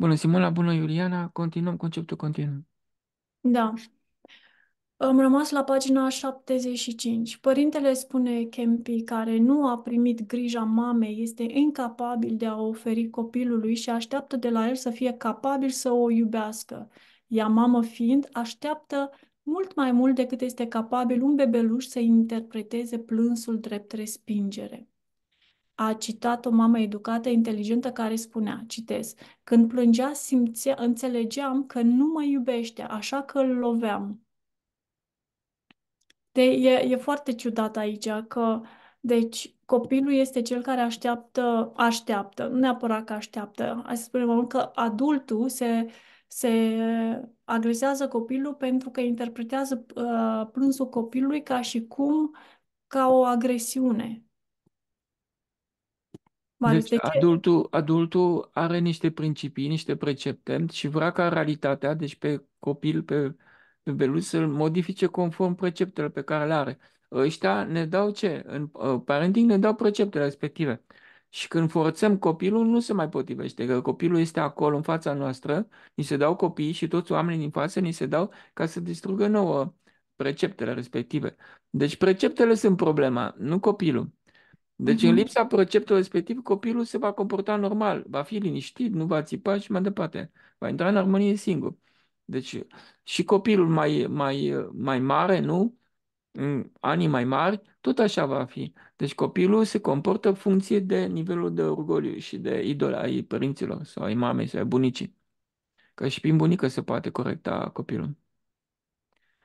Bună, Simona, bună, Iuliana. Continuăm conceptul continuu. Da. Am rămas la pagina 75. Părintele spune Kempi, care nu a primit grija mamei, este incapabil de a o oferi copilului și așteaptă de la el să fie capabil să o iubească. Ea, mamă fiind, așteaptă mult mai mult decât este capabil un bebeluș să interpreteze plânsul drept respingere a citat o mamă educată, inteligentă, care spunea, citez, când plângea, simțea, înțelegeam că nu mă iubește, așa că îl loveam. De, e, e foarte ciudat aici că, deci, copilul este cel care așteaptă, așteaptă, nu neapărat că așteaptă, hai să spunem că adultul se, se agresează copilul pentru că interpretează uh, plânsul copilului ca și cum ca o agresiune, deci de adultul, adultul are niște principii, niște precepte și vrea ca realitatea, deci pe copil, pe bebeluș, să-l modifice conform preceptelor pe care le are. Ăștia ne dau ce? În ă, parenting ne dau preceptele respective. Și când forțăm copilul, nu se mai potrivește, că copilul este acolo în fața noastră, ni se dau copii și toți oamenii din față ni se dau ca să distrugă nouă preceptele respective. Deci preceptele sunt problema, nu copilul. Deci, în mhm. lipsa proceptului respectiv, copilul se va comporta normal, va fi liniștit, nu va țipa și mai departe. Va intra în armonie singur. Deci, și copilul mai, mai, mai mare, nu? În anii mai mari, tot așa va fi. Deci, copilul se comportă în funcție de nivelul de orgoliu și de idol ai părinților sau ai mamei sau ai bunicii. Că și prin bunică se poate corecta copilul.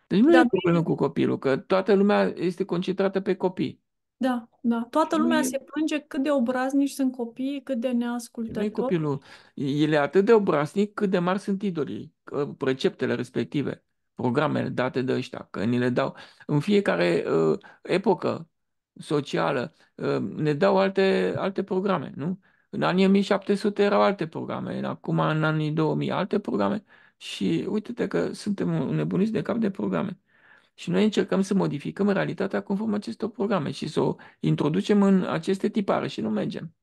Deci nu da. e problemă cu copilul, că toată lumea este concentrată pe copii. Da, da. Toată lumea e... se plânge cât de obraznici sunt copiii, cât de neascultători. Nu păi, copilul. El e atât de obraznic cât de mari sunt idolii, preceptele respective, programele date de ăștia, că ni le dau. În fiecare uh, epocă socială uh, ne dau alte, alte programe, nu? În anii 1700 erau alte programe, în acum în anii 2000 alte programe și uite-te că suntem nebuniți de cap de programe. Și noi încercăm să modificăm realitatea conform acestor programe și să o introducem în aceste tipare și nu mergem.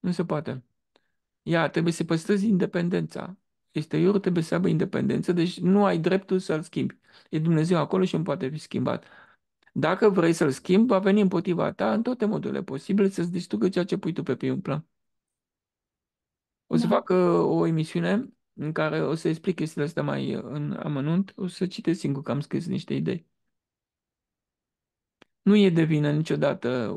Nu se poate. Ea trebuie să păstrezi independența. Exteriorul trebuie să aibă independență, deci nu ai dreptul să-l schimbi. E Dumnezeu acolo și nu poate fi schimbat. Dacă vrei să-l schimbi, va veni împotriva ta în toate modurile posibile să-ți distrugă ceea ce pui tu pe primul plan. O să da. fac uh, o emisiune în care o să explic chestiile astea mai uh, în amănunt, o să citesc singur că am scris niște idei. Nu e de vină niciodată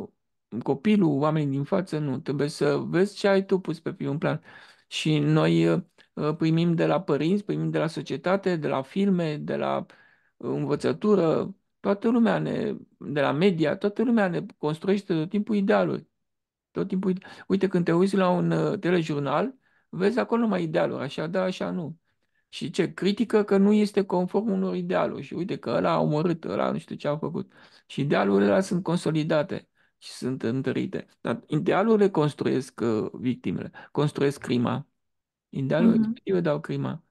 copilul, oamenii din față, nu. Trebuie să vezi ce ai tu pus pe primul plan. Și noi uh, uh, primim de la părinți, primim de la societate, de la filme, de la învățătură, toată lumea ne, de la media, toată lumea ne construiește tot timpul idealuri. Tot timpul, uite, când te uiți la un telejurnal, vezi acolo numai idealuri, așa da, așa nu. Și ce critică că nu este conform unor idealuri. Și uite că ăla a omorât, ăla nu știu ce a făcut. Și idealurile alea sunt consolidate și sunt întărite. Dar idealurile construiesc uh, victimele, construiesc crima. Idealurile mm-hmm. dau crima.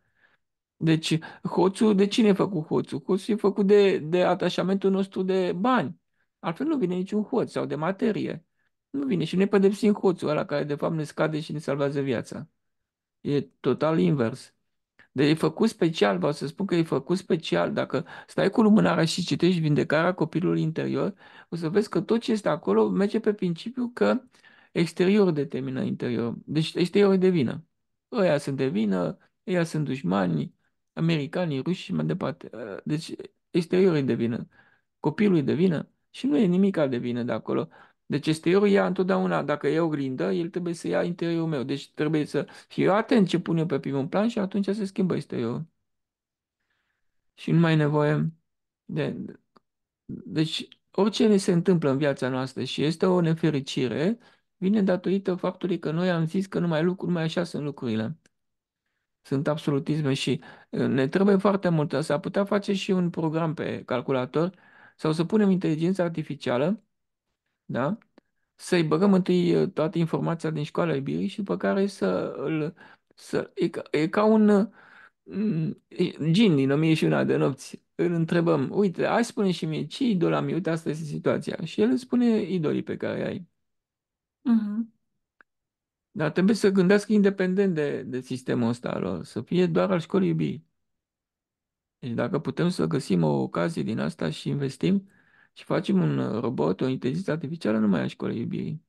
Deci, hoțul, de cine e făcut hoțul? Hoțul e făcut de, de atașamentul nostru de bani. Altfel nu vine niciun hoț sau de materie. Nu vine și ne pădepsim hoțul ăla care de fapt ne scade și ne salvează viața. E total invers. De e făcut special, vreau să spun că e făcut special. Dacă stai cu lumânarea și citești Vindecarea copilului interior, o să vezi că tot ce este acolo merge pe principiu că exterior determină interior. Deci exterior de vină. Ăia sunt de vină, ăia sunt dușmani, americanii, ruși și mai departe. Ă, deci exterior e de vină. Copilul e de vină și nu e nimic de vină de acolo. Deci exteriorul ia întotdeauna, dacă e o grindă, el trebuie să ia interiorul meu. Deci trebuie să fiu atent ce pun eu pe primul plan și atunci se schimbă exteriorul. Și nu mai e nevoie de... Deci orice ne se întâmplă în viața noastră și este o nefericire, vine datorită faptului că noi am zis că numai lucruri, numai așa sunt lucrurile. Sunt absolutisme și uh, ne trebuie foarte mult. S-ar putea face și un program pe calculator sau să punem inteligența artificială da? Să-i băgăm întâi uh, toată informația din școala iubirii și după care să îl... Să, e, ca, e ca un mm, gin din 1001 de nopți. Îl întrebăm, uite, ai spune și mie, ce idol am eu? Uite, asta este situația. Și el îți spune idolii pe care ai. Uh-huh. Dar trebuie să gândească independent de, de sistemul ăsta lor, să fie doar al școlii iubirii. Deci dacă putem să găsim o ocazie din asta și investim, și facem un uh, robot, o inteligență artificială, nu mai are școala iubirii.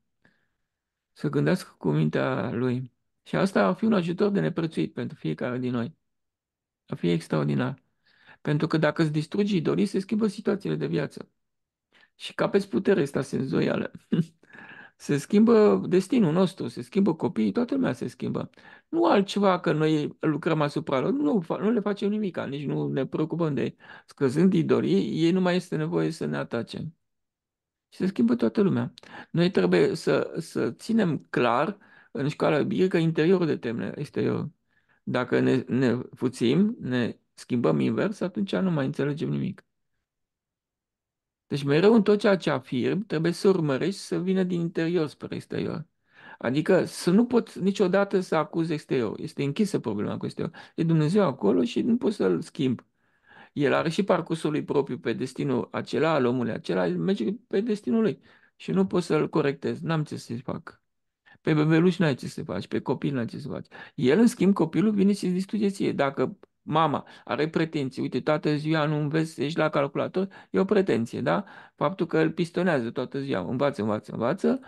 Să gândească cu mintea lui. Și asta ar fi un ajutor de neprețuit pentru fiecare din noi. Ar fi extraordinar. Pentru că dacă îți distrugi idolii, se schimbă situațiile de viață. Și capeți putere asta senzorială. Se schimbă destinul nostru, se schimbă copiii, toată lumea se schimbă. Nu altceva că noi lucrăm asupra lor, nu, nu le facem nimic, nici nu ne preocupăm de ei. Scăzând idorii, ei nu mai este nevoie să ne atace. Și se schimbă toată lumea. Noi trebuie să, să ținem clar în școala iubire că interiorul este eu. Dacă ne, ne fuțim, ne schimbăm invers, atunci nu mai înțelegem nimic. Deci mereu în tot ceea ce afirm, trebuie să urmărești să vină din interior spre exterior. Adică să nu poți niciodată să acuzi exterior. Este închisă problema cu exterior. E Dumnezeu acolo și nu poți să-l schimbi. El are și parcursul lui propriu pe destinul acela, al omului acela, el merge pe destinul lui. Și nu poți să-l corectezi. N-am ce să-i fac. Pe bebeluș n-ai ce să faci, pe copil n-ai ce să faci. El, în schimb, copilul vine și îți distruge ție. Dacă mama are pretenții, uite, toată ziua nu înveți, ești la calculator, e o pretenție, da? Faptul că îl pistonează toată ziua, învață, învață, învață,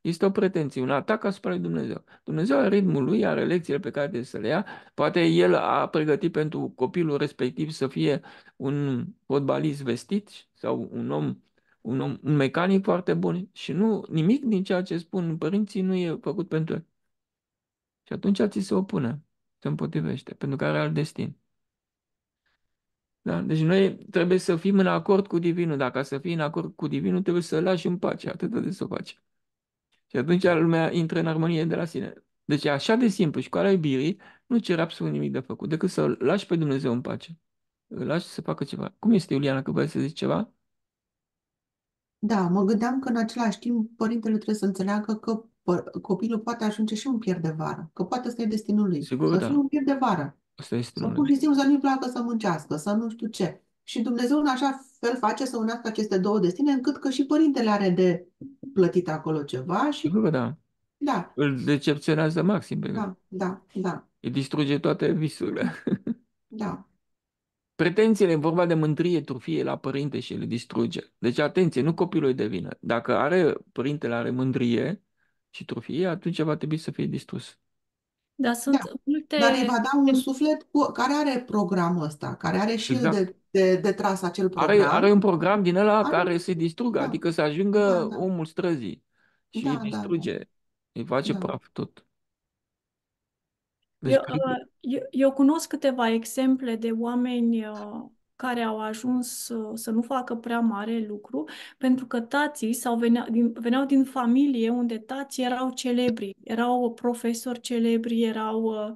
este o pretenție, un atac asupra lui Dumnezeu. Dumnezeu are ritmul lui, are lecțiile pe care trebuie să le ia. Poate el a pregătit pentru copilul respectiv să fie un fotbalist vestit sau un om, un om, un mecanic foarte bun și nu, nimic din ceea ce spun părinții nu e făcut pentru el. Și atunci ți se opune, se împotrivește, pentru că are alt destin. Da? Deci noi trebuie să fim în acord cu Divinul. Dacă să fii în acord cu Divinul, trebuie să lași în pace, atât de să o faci. Și atunci lumea intră în armonie de la sine. Deci e așa de simplu. Și ala iubirii nu cere absolut nimic de făcut, decât să lași pe Dumnezeu în pace. Îl lași să facă ceva. Cum este, Iuliana, că vrei să zici ceva? Da, mă gândeam că în același timp părintele trebuie să înțeleagă că copilul poate ajunge și un pier de vară, că poate să e destinul lui. Sigur, să da. fie un pier de vară. Asta este Sau pur și simplu să nu-i placă să muncească, să nu știu ce. Și Dumnezeu în așa fel face să unească aceste două destine, încât că și părintele are de plătit acolo ceva și... Sigur că da. Da. Îl decepționează maxim. Pe da, da, da. Îi distruge toate visurile. Da. Pretențiile în vorba de mântrie trufie la părinte și le distruge. Deci atenție, nu copilul de vină. Dacă are, părintele are mândrie și trufie, atunci va trebui să fie distrus. Dar da. sunt da. multe... Dar îi va da un suflet cu, care are programul ăsta, care are și exact. el de, exact. de, de tras acel program. Are, are un program din ăla are... care se distrugă, da. adică să ajungă da, da. omul străzii și da, îi distruge, da, da. îi face da. praf tot. Deci, eu, cred... Uh, eu, eu cunosc câteva exemple de oameni uh, care au ajuns să nu facă prea mare lucru, pentru că tații sau venea, din, veneau din familie unde tații erau celebri, erau profesori celebri, erau uh,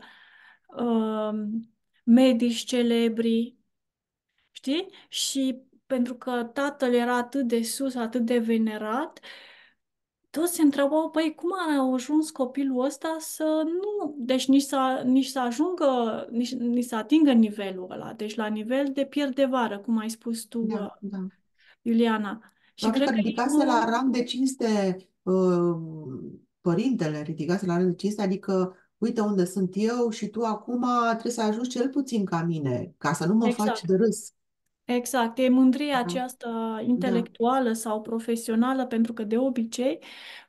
uh, medici celebri, știi? Și pentru că tatăl era atât de sus, atât de venerat, uh, toți se întrebau, păi cum a ajuns copilul ăsta să nu, deci nici să, nici să ajungă, nici, nici să atingă nivelul ăla, deci la nivel de vară, cum ai spus tu, da, uh, da. Iuliana. Și cred că ridicase că... la rang de cinste uh, părintele, ridicase la rang de cinste, adică uite unde sunt eu și tu acum trebuie să ajungi cel puțin ca mine, ca să nu mă exact. faci de râs. Exact, e mândria da. aceasta da. intelectuală sau profesională, pentru că de obicei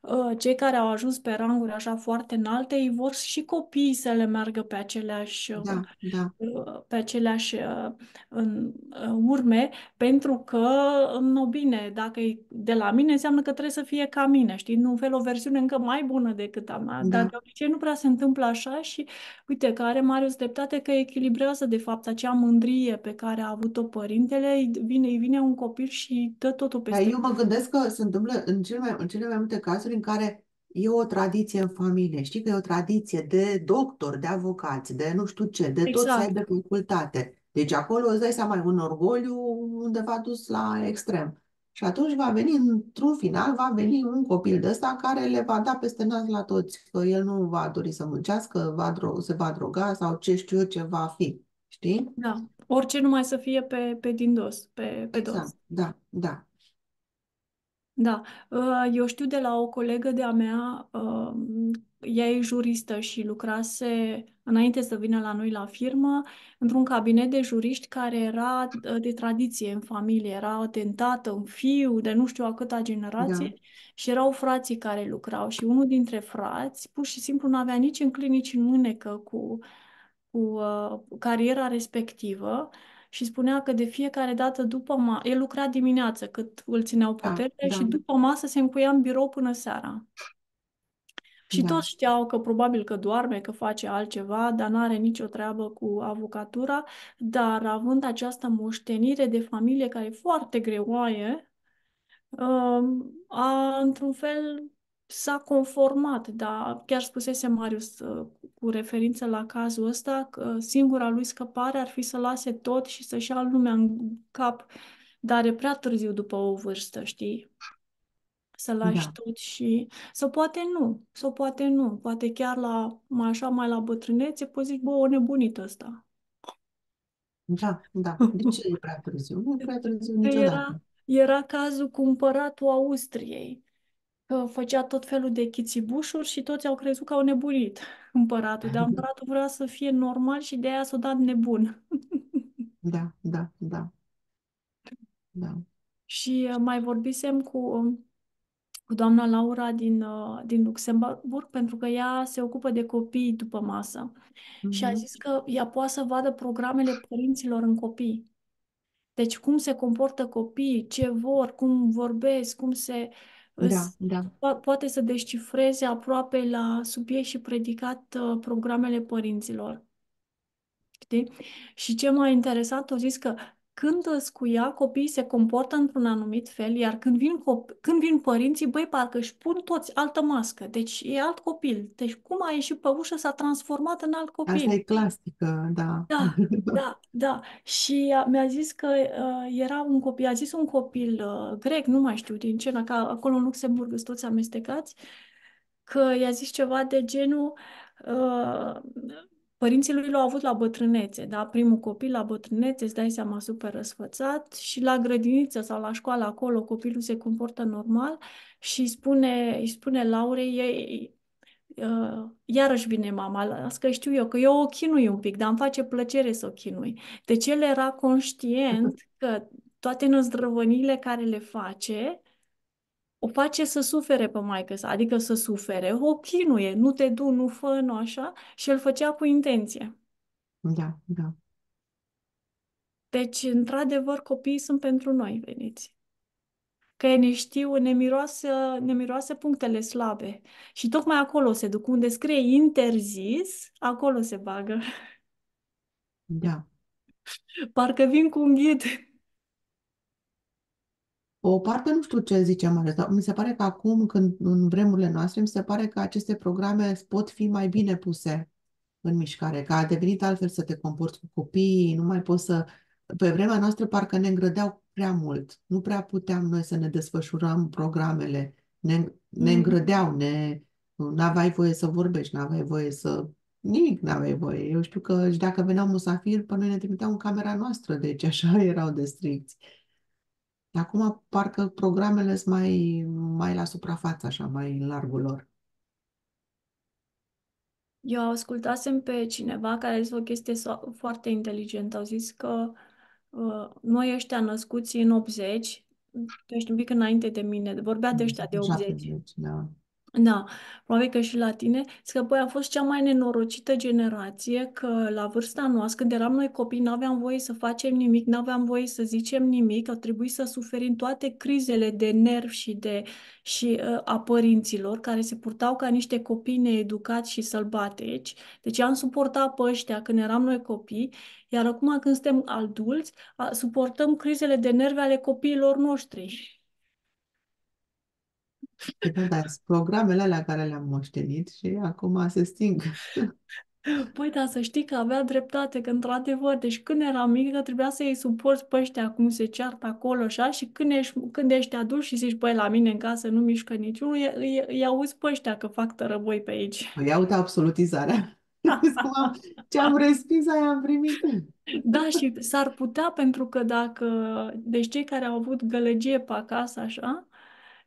Ă, cei care au ajuns pe ranguri așa foarte înalte, ei vor și copiii să le meargă pe aceleași, ă, da, da. Ă, pe aceleași în, urme, pentru că, nu bine, dacă e de la mine, înseamnă că trebuie să fie ca mine, știi? în un fel o versiune încă mai bună decât a mea, da. dar de obicei nu prea se întâmplă așa și, uite, că are mare dreptate că echilibrează, de fapt, acea mândrie pe care a avut-o părintele, îi vine, îi vine un copil și dă totul peste. eu mă gândesc că se întâmplă în, cel mai, în cele mai multe cazuri prin care e o tradiție în familie. Știi că e o tradiție de doctor, de avocați, de nu știu ce, de exact. tot să aibă facultate. Deci acolo îți dai seama, un orgoliu undeva dus la extrem. Și atunci va veni, într-un final, va veni un copil de ăsta care le va da peste nas la toți, că el nu va dori să muncească, va dro- se va droga sau ce știu ce va fi. Știi? Da. Orice numai să fie pe, pe din dos, pe, pe exact. dos. Da, da. Da, ă, eu știu de la o colegă de-a mea, ă, ea e juristă și lucrase înainte să vină la noi la firmă, într-un cabinet de juriști care era ă, de tradiție în familie, era atentată, un fiu de nu știu a câta da. generație da. și erau frații care lucrau și unul dintre frați pur și simplu nu avea nici în clinici în mânecă cu, cu uh, cariera respectivă și spunea că de fiecare dată după masă, el lucra dimineață cât îl țineau da, puterile da, da. și după masă se încuia în birou până seara. Și da. toți știau că probabil că doarme, că face altceva, dar nu are nicio treabă cu avocatura, dar având această moștenire de familie care e foarte greoaie, um, a, într-un fel, s-a conformat, dar chiar spusese Marius uh, cu referință la cazul ăsta, că singura lui scăpare ar fi să lase tot și să-și ia lumea în cap, dar e prea târziu după o vârstă, știi? Să lași da. tot și... Sau poate nu, sau poate nu, poate chiar la, mai așa, mai la bătrânețe, poți zici, bă, o nebunită asta. Da, da. De ce e prea târziu? Nu e prea târziu niciodată. Era, era cazul cumpăratul Austriei că făcea tot felul de chițibușuri și toți au crezut că au nebunit împăratul, dar împăratul vrea să fie normal și de aia s-o dat nebun. Da, da, da. da. Și uh, mai vorbisem cu, um, cu doamna Laura din, uh, din Luxemburg, pentru că ea se ocupă de copii după masă. Mm-hmm. Și a mm-hmm. zis că ea poate să vadă programele părinților în copii. Deci cum se comportă copiii, ce vor, cum vorbesc, cum se uh, da, da. Po- poate să descifreze aproape la subiect și predicat uh, programele părinților. Știi? Și ce m-a interesat, au zis că când ea, copiii se comportă într-un anumit fel, iar când vin, cop- când vin părinții, băi, parcă își pun toți altă mască. Deci e alt copil. Deci cum a ieșit pe ușă s-a transformat în alt copil. Asta e clasică, da. Da, da, da. Și uh, mi-a zis că uh, era un copil, a zis un copil uh, grec, nu mai știu din ce, că acolo în Luxemburg sunt toți amestecați, că i-a zis ceva de genul uh, părinții lui l-au avut la bătrânețe, da? Primul copil la bătrânețe, îți dai seama, super răsfățat și la grădiniță sau la școală acolo copilul se comportă normal și îi spune, îi spune Laurei, ei, uh, iarăși vine mama, las că știu eu că eu o chinui un pic, dar îmi face plăcere să o chinui. Deci el era conștient că toate năzdrăvăniile care le face o face să sufere pe maică sa, adică să sufere, o chinuie, nu te du, nu fă, nu așa, și el făcea cu intenție. Da, da. Deci, într-adevăr, copiii sunt pentru noi veniți. Că ne știu, ne miroase, ne miroase punctele slabe. Și tocmai acolo se duc. Unde scrie interzis, acolo se bagă. Da. Parcă vin cu un ghid o parte nu știu ce zice Marius, dar mi se pare că acum, când în vremurile noastre, mi se pare că aceste programe pot fi mai bine puse în mișcare, că a devenit altfel să te comporți cu copiii, nu mai poți să... Pe vremea noastră parcă ne îngrădeau prea mult, nu prea puteam noi să ne desfășurăm programele, ne, ne mm. îngrădeau, ne... n-aveai voie să vorbești, n-aveai voie să... Nimic n-aveai voie. Eu știu că și dacă veneau musafiri, pe noi ne trimiteau în camera noastră, deci așa erau de stricți. Uh, Acum parcă programele sunt mai, mai la suprafață, așa, mai în largul lor. Eu ascultasem pe cineva care a zis o chestie foarte inteligentă. Au zis că uh, noi ăștia născuți în 80, tu ești un pic înainte de mine, vorbea de ăștia de 80. 70, da. Da, probabil că și la tine, că băi, a fost cea mai nenorocită generație, că la vârsta noastră, când eram noi copii, n-aveam voie să facem nimic, n-aveam voie să zicem nimic, a trebuit să suferim toate crizele de nervi și, de, și uh, a părinților, care se purtau ca niște copii needucați și sălbateci. Deci am suportat pe ăștia când eram noi copii, iar acum când suntem adulți, suportăm crizele de nervi ale copiilor noștri. Păi da, dar programele alea care le-am moștenit și acum se sting. Păi, dar să știi că avea dreptate, că într-adevăr, deci când era mică trebuia să îi suporți pe ăștia cum se ceartă acolo așa și când ești, când ești adus și zici, băi, la mine în casă nu mișcă niciunul, îi, îi, auzi pe ăștia că fac tărăboi pe aici. Păi iau absolutizarea. Ce am respins, aia am primit. Da, și s-ar putea pentru că dacă, deci cei care au avut gălăgie pe acasă așa,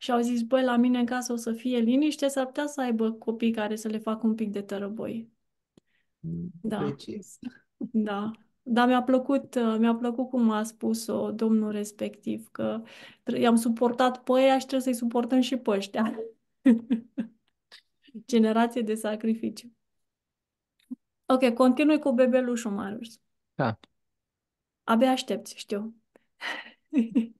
și au zis, băi, la mine în casă o să fie liniște, s-ar putea să aibă copii care să le facă un pic de tărăboi. Mm, da. Precis. Da. Dar mi-a plăcut, uh, mi-a plăcut cum a spus-o domnul respectiv, că i-am suportat pe ăia și trebuie să-i suportăm și pe ăștia. Generație de sacrificiu. Ok, continui cu bebelușul, Marius. Da. Abia aștepți, știu.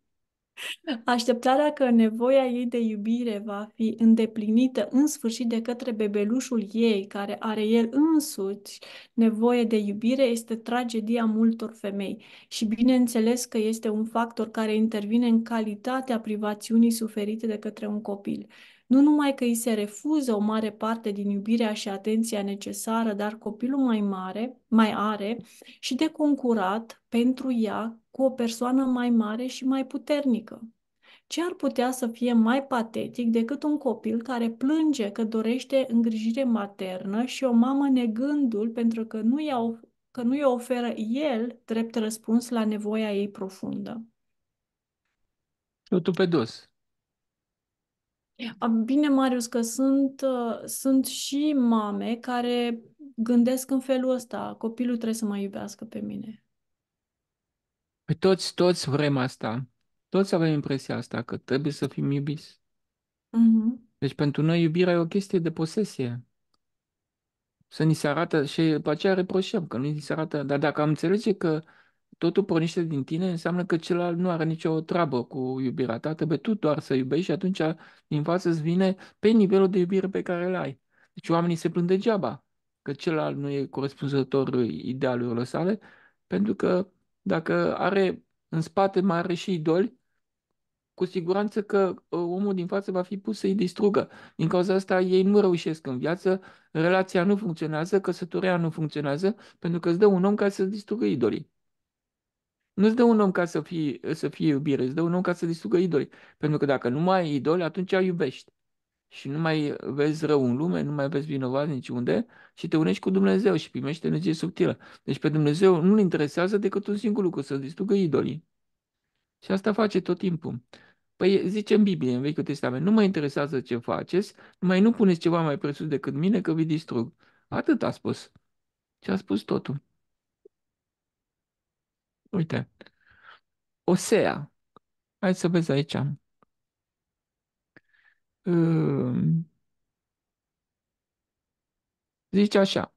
Așteptarea că nevoia ei de iubire va fi îndeplinită în sfârșit de către bebelușul ei, care are el însuși nevoie de iubire, este tragedia multor femei. Și bineînțeles că este un factor care intervine în calitatea privațiunii suferite de către un copil. Nu numai că îi se refuză o mare parte din iubirea și atenția necesară, dar copilul mai mare mai are și de concurat pentru ea cu o persoană mai mare și mai puternică. Ce ar putea să fie mai patetic decât un copil care plânge că dorește îngrijire maternă și o mamă negându-l pentru că nu, i-a, că nu i oferă el drept răspuns la nevoia ei profundă? Eu tu pe dos. Bine, Marius, că sunt, ă, sunt și mame care gândesc în felul ăsta, copilul trebuie să mă iubească pe mine. pe păi toți, toți vrem asta. Toți avem impresia asta că trebuie să fim iubiți. Mm-hmm. Deci pentru noi iubirea e o chestie de posesie. Să ni se arată și pe aceea reproșăm că nu ni se arată. Dar dacă am înțelege că totul pornește din tine, înseamnă că celălalt nu are nicio treabă cu iubirea ta, trebuie tu doar să iubești și atunci din față îți vine pe nivelul de iubire pe care îl ai. Deci oamenii se plâng degeaba că celălalt nu e corespunzător idealurilor sale, pentru că dacă are în spate mai are și idoli, cu siguranță că uh, omul din față va fi pus să-i distrugă. Din cauza asta ei nu reușesc în viață, relația nu funcționează, căsătoria nu funcționează, pentru că îți dă un om care să distrugă idolii. Nu-ți dă un om ca să fie, să fie iubire, îți dă un om ca să distrugă idoli. Pentru că dacă nu mai ai idoli, atunci iubești. Și nu mai vezi rău în lume, nu mai vezi vinovat niciunde și te unești cu Dumnezeu și primești energie subtilă. Deci pe Dumnezeu nu-l interesează decât un singur lucru, să distrugă idolii. Și asta face tot timpul. Păi zice în Biblie, în Vechiul Testament, nu mă interesează ce faceți, numai nu puneți ceva mai presus decât mine că vi distrug. Atât a spus. Și a spus totul. Uite, Osea. Hai să vezi aici. Zice așa.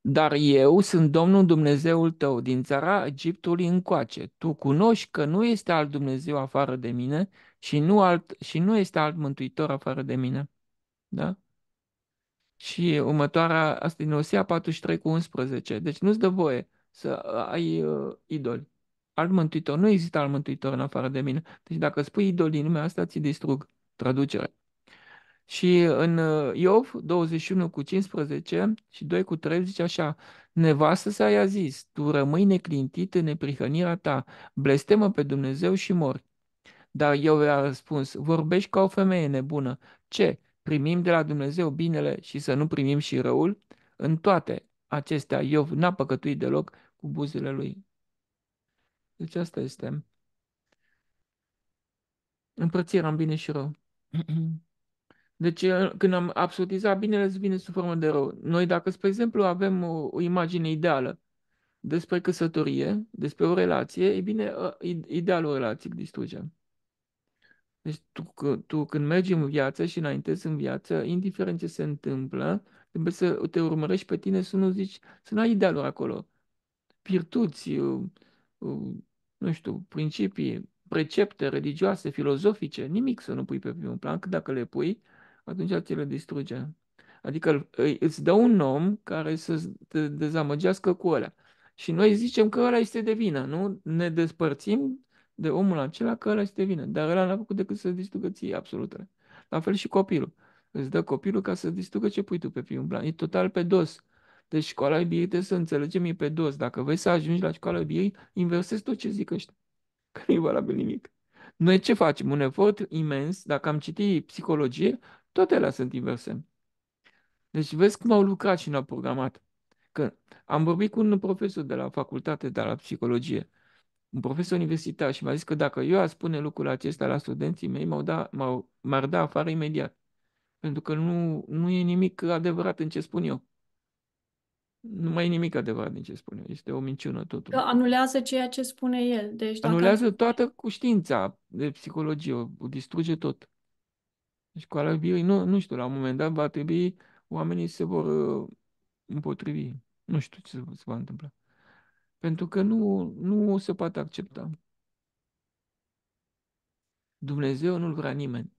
Dar eu sunt Domnul Dumnezeul tău din țara Egiptului încoace. Tu cunoști că nu este alt Dumnezeu afară de mine și nu, alt, și nu este alt mântuitor afară de mine. Da? Și următoarea, asta din Osea 43 cu 11. Deci nu-ți dă voie să uh, ai uh, idoli. Alt mântuitor, nu există alt mântuitor în afară de mine. Deci dacă spui idolii din lumea asta, ți distrug traducerea. Și în uh, Iov 21 cu 15 și 2 cu 3 zice așa, nevastă să i-a zis, tu rămâi neclintit în neprihănirea ta, blestemă pe Dumnezeu și mori. Dar eu i-a răspuns, vorbești ca o femeie nebună. Ce? Primim de la Dumnezeu binele și să nu primim și răul? În toate, acestea. Iov n-a păcătuit deloc cu buzele lui. Deci asta este împărțirea în bine și rău. Deci când am absolutizat binele, îți vine sub formă de rău. Noi dacă, spre exemplu, avem o, o imagine ideală despre căsătorie, despre o relație, e bine, ă, idealul relației distruge. Deci tu, tu când mergi în viață și înaintezi în viață, indiferent ce se întâmplă, trebuie să te urmărești pe tine să nu zici, să nu ai idealuri acolo. Virtuți, uh, uh, nu știu, principii, precepte religioase, filozofice, nimic să nu pui pe primul plan, că dacă le pui, atunci ți le distruge. Adică îți dă un om care să te dezamăgească cu ăla. Și noi zicem că ăla este de vină, nu? Ne despărțim de omul acela că ăla este de vină, dar ăla n-a făcut decât să distrugă ție absolutele. La fel și copilul. Îți dă copilul ca să distrugă ce pui tu pe primul plan. E total pe dos. Deci școala obiei trebuie să înțelegem, e pe dos. Dacă vrei să ajungi la școala obiei, inversezi tot ce zic ăștia. Că nu e valabil nimic. Noi ce facem? Un efort imens, dacă am citit psihologie, toate alea sunt inverse. Deci vezi cum au lucrat și ne-au programat. Că am vorbit cu un profesor de la facultate de la psihologie, un profesor universitar și mi-a zis că dacă eu aș spune lucrul acesta la studenții mei, m-au da, m-ar da afară imediat. Pentru că nu, nu e nimic adevărat în ce spun eu. Nu mai e nimic adevărat din ce spun eu. Este o minciună totul. Că da, anulează ceea ce spune el. Deci dacă anulează toată cuștiința de psihologie. O distruge tot. ala iubirii, nu, nu știu, la un moment dat va trebui, oamenii se vor uh, împotrivi. Nu știu ce se va întâmpla. Pentru că nu, nu se poate accepta. Dumnezeu nu-l vrea nimeni.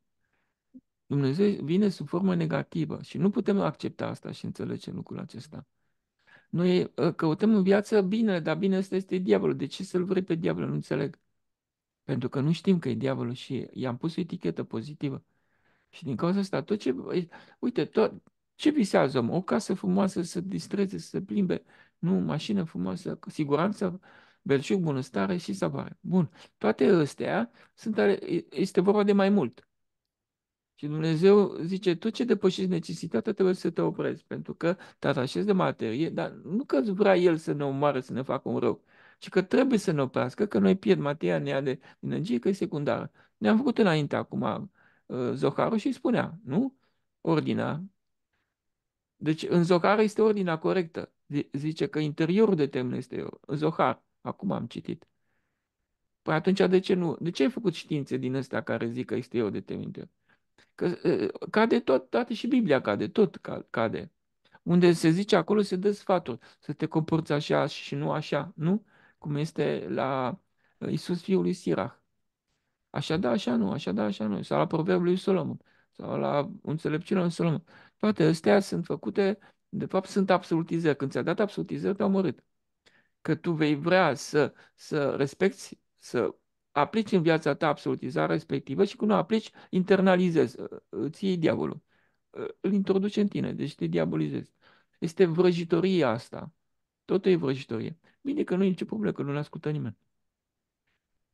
Dumnezeu vine sub formă negativă și nu putem accepta asta și înțelege lucrul acesta. Noi ă, căutăm în viață bine, dar bine ăsta este diavolul. De ce să-l vrei pe diavol? Nu înțeleg. Pentru că nu știm că e diavolul și i-am pus o etichetă pozitivă. Și din cauza asta, tot ce... Uite, tot, ce visează om? O casă frumoasă, să distreze, să se plimbe, nu, mașină frumoasă, siguranță, belșug, bunăstare și savare. Bun, toate astea sunt, este vorba de mai mult. Și Dumnezeu zice, tu ce depășești necesitatea, trebuie să te oprezi, pentru că te atașezi de materie, dar nu că îți vrea El să ne omoare, să ne facă un rău, ci că trebuie să ne oprească, că noi pierd materia nea de energie, că e secundară. Ne-am făcut înainte acum uh, Zoharul și spunea, nu? Ordinea. Deci în Zohar este ordinea corectă. Zice că interiorul de temnă este Zohar. Acum am citit. Păi atunci de ce nu? De ce ai făcut științe din ăsta care zic că este eu de teminte? Că, cade tot, toate și Biblia cade, tot cade. Unde se zice acolo se dă sfatul, să te comporți așa și nu așa, nu? Cum este la Isus fiul lui Sirah. Așa da, așa nu, așa da, așa nu. Sau la proverbul lui Solomon, sau la înțelepciunea lui Solomon. Toate astea sunt făcute, de fapt sunt absolutizări. Când ți-a dat absolutizări, te-a omorât. Că tu vei vrea să, să respecti, să aplici în viața ta absolutizarea respectivă și când o aplici, internalizezi, uh, uh, îți iei diavolul. Uh, îl introduce în tine, deci te diabolizezi. Este vrăjitorie asta. Totul e vrăjitorie. Bine că nu e nicio problemă, că nu-l ascultă nimeni.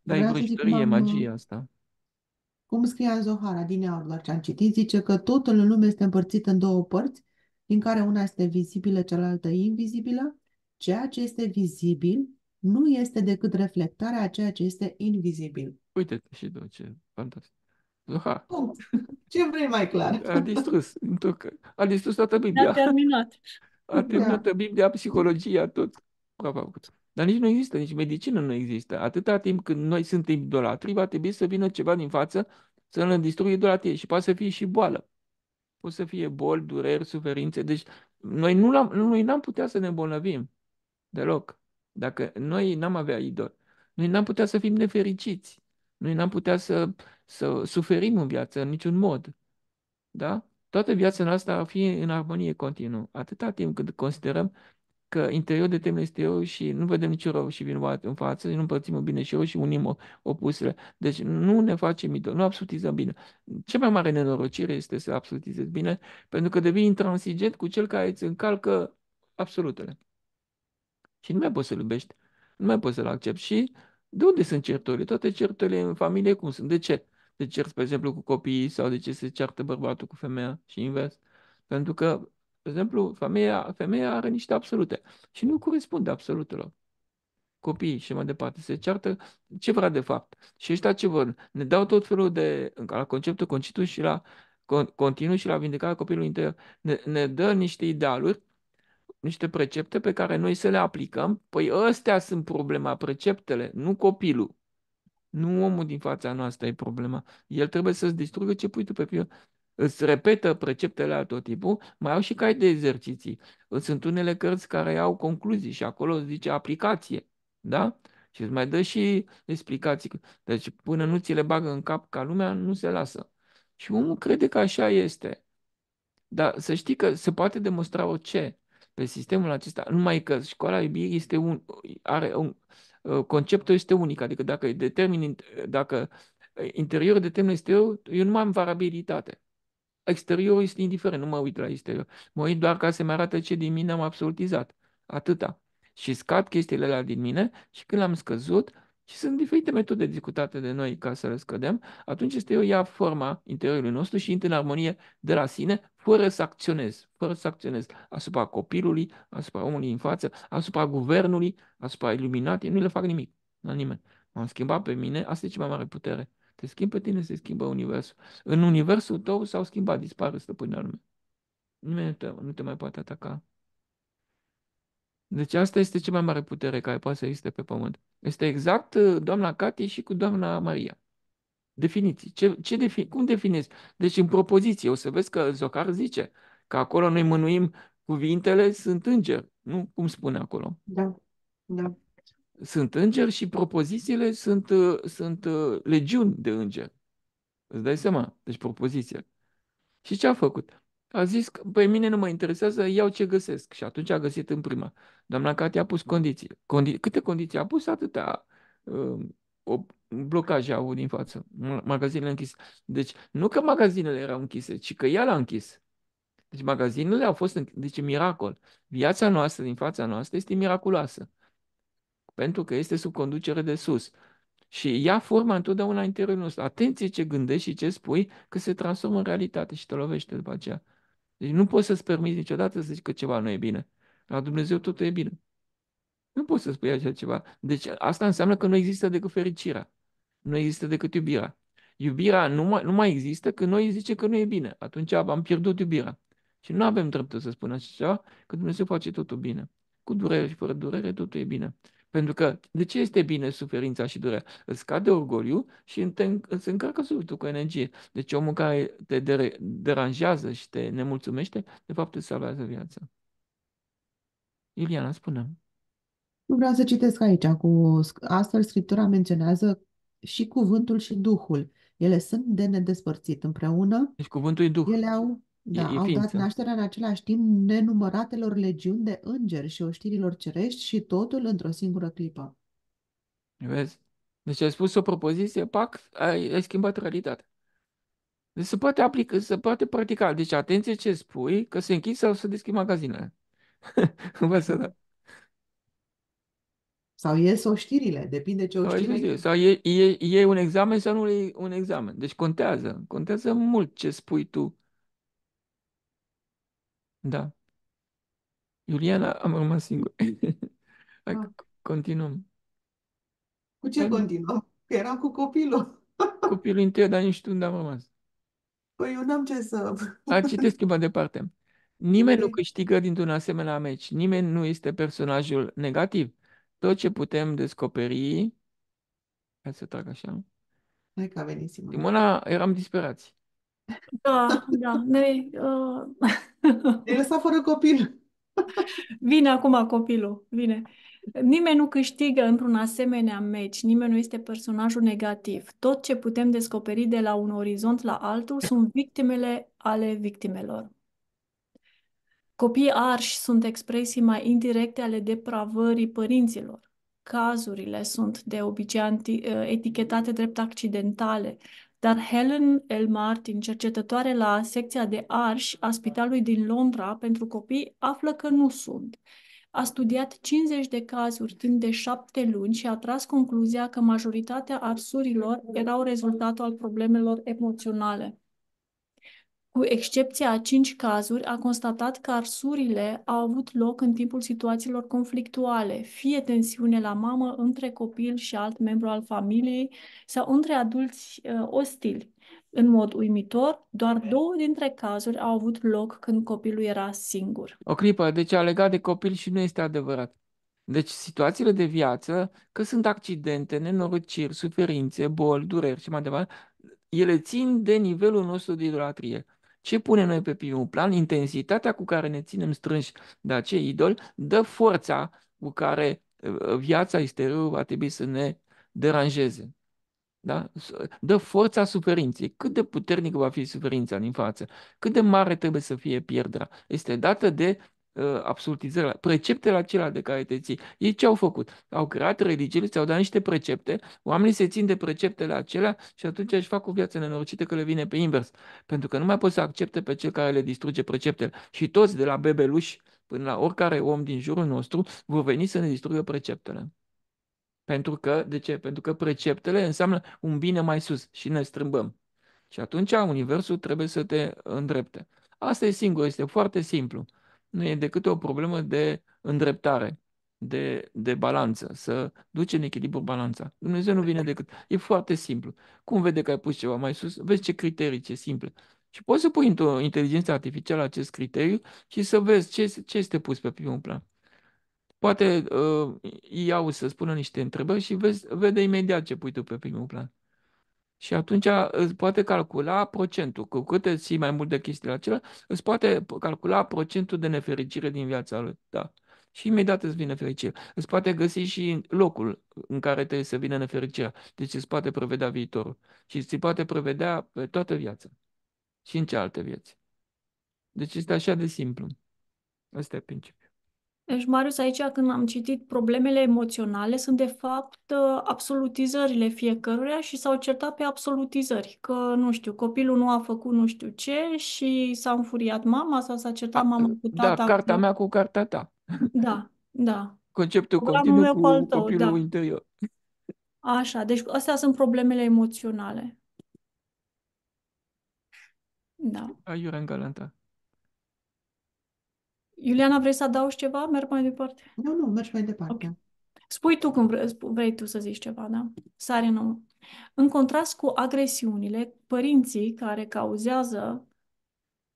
Dar Vreau e vrăjitorie, e magia asta. Cum scria Zohara din aur, doar ce am citit, zice că totul în lume este împărțit în două părți, din care una este vizibilă, cealaltă invizibilă. Ceea ce este vizibil nu este decât reflectarea a ceea ce este invizibil. Uite-te și tu ce fantastic. Aha. Punct. Ce vrei mai clar? A distrus. A distrus toată Biblia. A terminat. A terminat da. Biblia, psihologia, tot. făcut. Dar nici nu există, nici medicină nu există. Atâta timp când noi suntem idolatri, va trebui să vină ceva din față să ne distrugă idolatrie și poate să fie și boală. Poate să fie boli, dureri, suferințe. Deci noi nu am noi n-am putea să ne îmbolnăvim deloc. Dacă noi n-am avea idol, noi n-am putea să fim nefericiți. Noi n-am putea să, să suferim în viață, în niciun mod. Da? Toată viața noastră ar fi în armonie continuă. Atâta timp cât considerăm că interior de temele eu și nu vedem nici rău și vinovat în față, nu împărțim bine și eu și unim opusele. Deci nu ne facem idol, nu absolutizăm bine. Cea mai mare nenorocire este să absolutizezi bine, pentru că devii intransigent cu cel care îți încalcă absolutele. Și nu mai poți să-l iubești, nu mai poți să-l accepti. Și de unde sunt certurile? Toate certurile în familie cum sunt? De ce? De ce, spre exemplu, cu copiii sau de ce se ceartă bărbatul cu femeia și invers? Pentru că, de exemplu, femeia, femeia are niște absolute și nu corespunde absolutelor. Copiii și mai departe se ceartă ce vrea de fapt. Și ăștia ce vor? Ne dau tot felul de, la conceptul concitul și la continuu și la vindecarea copilului interior, ne, ne dă niște idealuri niște precepte pe care noi să le aplicăm. Păi ăstea sunt problema, preceptele, nu copilul. Nu omul din fața noastră e problema. El trebuie să-ți distrugă ce pui tu pe piele. Îți repetă preceptele la tot timpul, mai au și cai de exerciții. Sunt unele cărți care au concluzii și acolo zice aplicație. Da? Și îți mai dă și explicații. Deci până nu ți le bagă în cap ca lumea, nu se lasă. Și omul crede că așa este. Dar să știi că se poate demonstra orice pe sistemul acesta, numai că școala iubirii este un, are un, ă, conceptul este unic, adică dacă determin, dacă ă, interiorul determină exterior, eu nu mai am variabilitate. Exteriorul este indiferent, nu mă uit la exterior. Mă uit doar ca să-mi arată ce din mine am absolutizat. Atâta. Și scad chestiile alea din mine și când l-am scăzut, și sunt diferite metode discutate de noi ca să scădem. atunci este eu ia forma interiorului nostru și intră în armonie de la sine, fără să acționez, fără să acționez asupra copilului, asupra omului în față, asupra guvernului, asupra iluminatii, nu le fac nimic, la nimeni. M-am schimbat pe mine, asta e cea mai mare putere. Te schimbi pe tine, se schimbă universul. În universul tău s-au schimbat, dispare stăpânea lumea. Nimeni nu te, nu te mai poate ataca. Deci asta este cea mai mare putere care poate să existe pe pământ. Este exact uh, doamna Cati și cu doamna Maria. Definiții. Ce, ce defini, cum definiți? Deci în propoziție o să vezi că Zocar zice că acolo noi mânuim cuvintele sunt îngeri. Nu? Cum spune acolo? Da. da. Sunt îngeri și propozițiile sunt, uh, sunt uh, legiuni de îngeri. Îți dai seama? Deci propoziție. Și ce a făcut? a zis că pe păi, mine nu mă interesează, iau ce găsesc. Și atunci a găsit în prima. Doamna Cate a pus condiții. Condi- câte condiții a pus, atâta uh, um, o blocaje au din față. Magazinele închise. Deci nu că magazinele erau închise, ci că ea l-a închis. Deci magazinele au fost, închise. deci miracol. Viața noastră din fața noastră este miraculoasă. Pentru că este sub conducere de sus. Și ia forma întotdeauna interiorul nostru. Atenție ce gândești și ce spui, că se transformă în realitate și te lovește după aceea. Deci nu poți să-ți permiți niciodată să zici că ceva nu e bine. La Dumnezeu totul e bine. Nu poți să spui așa ceva. Deci asta înseamnă că nu există decât fericirea. Nu există decât iubirea. Iubirea nu mai, nu mai există când noi zice că nu e bine. Atunci am pierdut iubirea. Și nu avem dreptul să spunem așa ceva, că Dumnezeu face totul bine. Cu durere și fără durere, totul e bine. Pentru că de ce este bine suferința și durerea? Îți scade orgoliu și îți încarcă sufletul cu energie. Deci omul care te deranjează și te nemulțumește, de fapt îți salvează viața. Iliana, spune. Vreau să citesc aici. Cu... Astfel, Scriptura menționează și cuvântul și Duhul. Ele sunt de nedespărțit împreună. Deci cuvântul e Duh. Ele au da, e, e au dat naștere în același timp nenumăratelor legiuni de îngeri și oștirilor cerești și totul într-o singură clipă. Vezi? Deci ai spus o propoziție, pac, ai, ai schimbat realitatea. Deci se poate aplica, se poate practica. Deci atenție ce spui, că se închid sau se deschid magazinele. Învață, da. Sau ies oștirile, depinde ce o știre. Sau e, e, e un examen sau nu e un examen. Deci contează, contează mult ce spui tu da. Iuliana, am rămas singur. Hai, Ah, continuăm. Cu ce păi- continuăm? Că eram cu copilul. copilul întâi, dar nici tu unde am rămas. Păi eu n-am ce să... Hai, citesc eu mai departe. Nimeni nu păi- câștigă dintr-un asemenea meci. Nimeni nu este personajul negativ. Tot ce putem descoperi... Hai să trag așa. Hai că a venit Simona. Simona, eram disperați. Da, da. Noi, uh, E lăsat fără copil. Vine acum copilul, vine. Nimeni nu câștigă într-un asemenea meci, nimeni nu este personajul negativ. Tot ce putem descoperi de la un orizont la altul sunt victimele ale victimelor. Copiii arși sunt expresii mai indirecte ale depravării părinților. Cazurile sunt de obicei etichetate drept accidentale, dar Helen L. Martin, cercetătoare la secția de arși a Spitalului din Londra pentru copii, află că nu sunt. A studiat 50 de cazuri timp de șapte luni și a tras concluzia că majoritatea arsurilor erau rezultatul al problemelor emoționale cu excepția a cinci cazuri, a constatat că arsurile au avut loc în timpul situațiilor conflictuale, fie tensiune la mamă între copil și alt membru al familiei sau între adulți uh, ostili. În mod uimitor, doar două dintre cazuri au avut loc când copilul era singur. O clipă, deci a legat de copil și nu este adevărat. Deci situațiile de viață, că sunt accidente, nenorociri, suferințe, boli, dureri și mai departe, ele țin de nivelul nostru de idolatrie. Ce punem noi pe primul plan? Intensitatea cu care ne ținem strânși de acei idol dă forța cu care uh, uh, viața exterioră va trebui să ne deranjeze. Da? Dă forța suferinței. Cât de puternică va fi suferința din față, cât de mare trebuie să fie pierderea, este dată de Uh, absolutizările, preceptele acelea de care te ții. Ei ce au făcut? Au creat religiile, ți-au dat niște precepte, oamenii se țin de preceptele acelea și atunci își fac o viață nenorocită că le vine pe invers. Pentru că nu mai pot să accepte pe cel care le distruge preceptele. Și toți, de la bebeluși până la oricare om din jurul nostru, vor veni să ne distrugă preceptele. Pentru că, de ce? Pentru că preceptele înseamnă un bine mai sus și ne strâmbăm. Și atunci universul trebuie să te îndrepte. Asta e singur, este foarte simplu nu e decât o problemă de îndreptare, de, de balanță, să duce în echilibru balanța. Dumnezeu nu vine decât. E foarte simplu. Cum vede că ai pus ceva mai sus, vezi ce criterii, ce simple. Și poți să pui într-o inteligență artificială acest criteriu și să vezi ce, ce este pus pe primul plan. Poate uh, iau să spună niște întrebări și vezi, vede imediat ce pui tu pe primul plan. Și atunci îți poate calcula procentul. Cu cât îți mai mult de chestiile acelea, îți poate calcula procentul de nefericire din viața lui. Da. Și imediat îți vine fericire. Îți poate găsi și locul în care trebuie să vină nefericirea. Deci îți poate prevedea viitorul. Și îți poate prevedea pe toată viața. Și în cealaltă vieți. Deci este așa de simplu. Asta e principiul. Deci, Marius, aici când am citit problemele emoționale, sunt de fapt ă, absolutizările fiecăruia și s-au certat pe absolutizări, că, nu știu, copilul nu a făcut nu știu ce și s-a înfuriat mama sau s-a certat a, mama cu da, tata. Da, cartea mea cu cartea ta. Da, da. Conceptul continuă cu, cu tău, copilul da. interior. Așa, deci astea sunt problemele emoționale. Da. Aiurea în galantă. Iuliana, vrei să adaugi ceva? Merg mai departe? Nu, nu, mergi mai departe. Okay. Spui tu când vrei, vrei tu să zici ceva, da? Sare nu. În contrast cu agresiunile, părinții care cauzează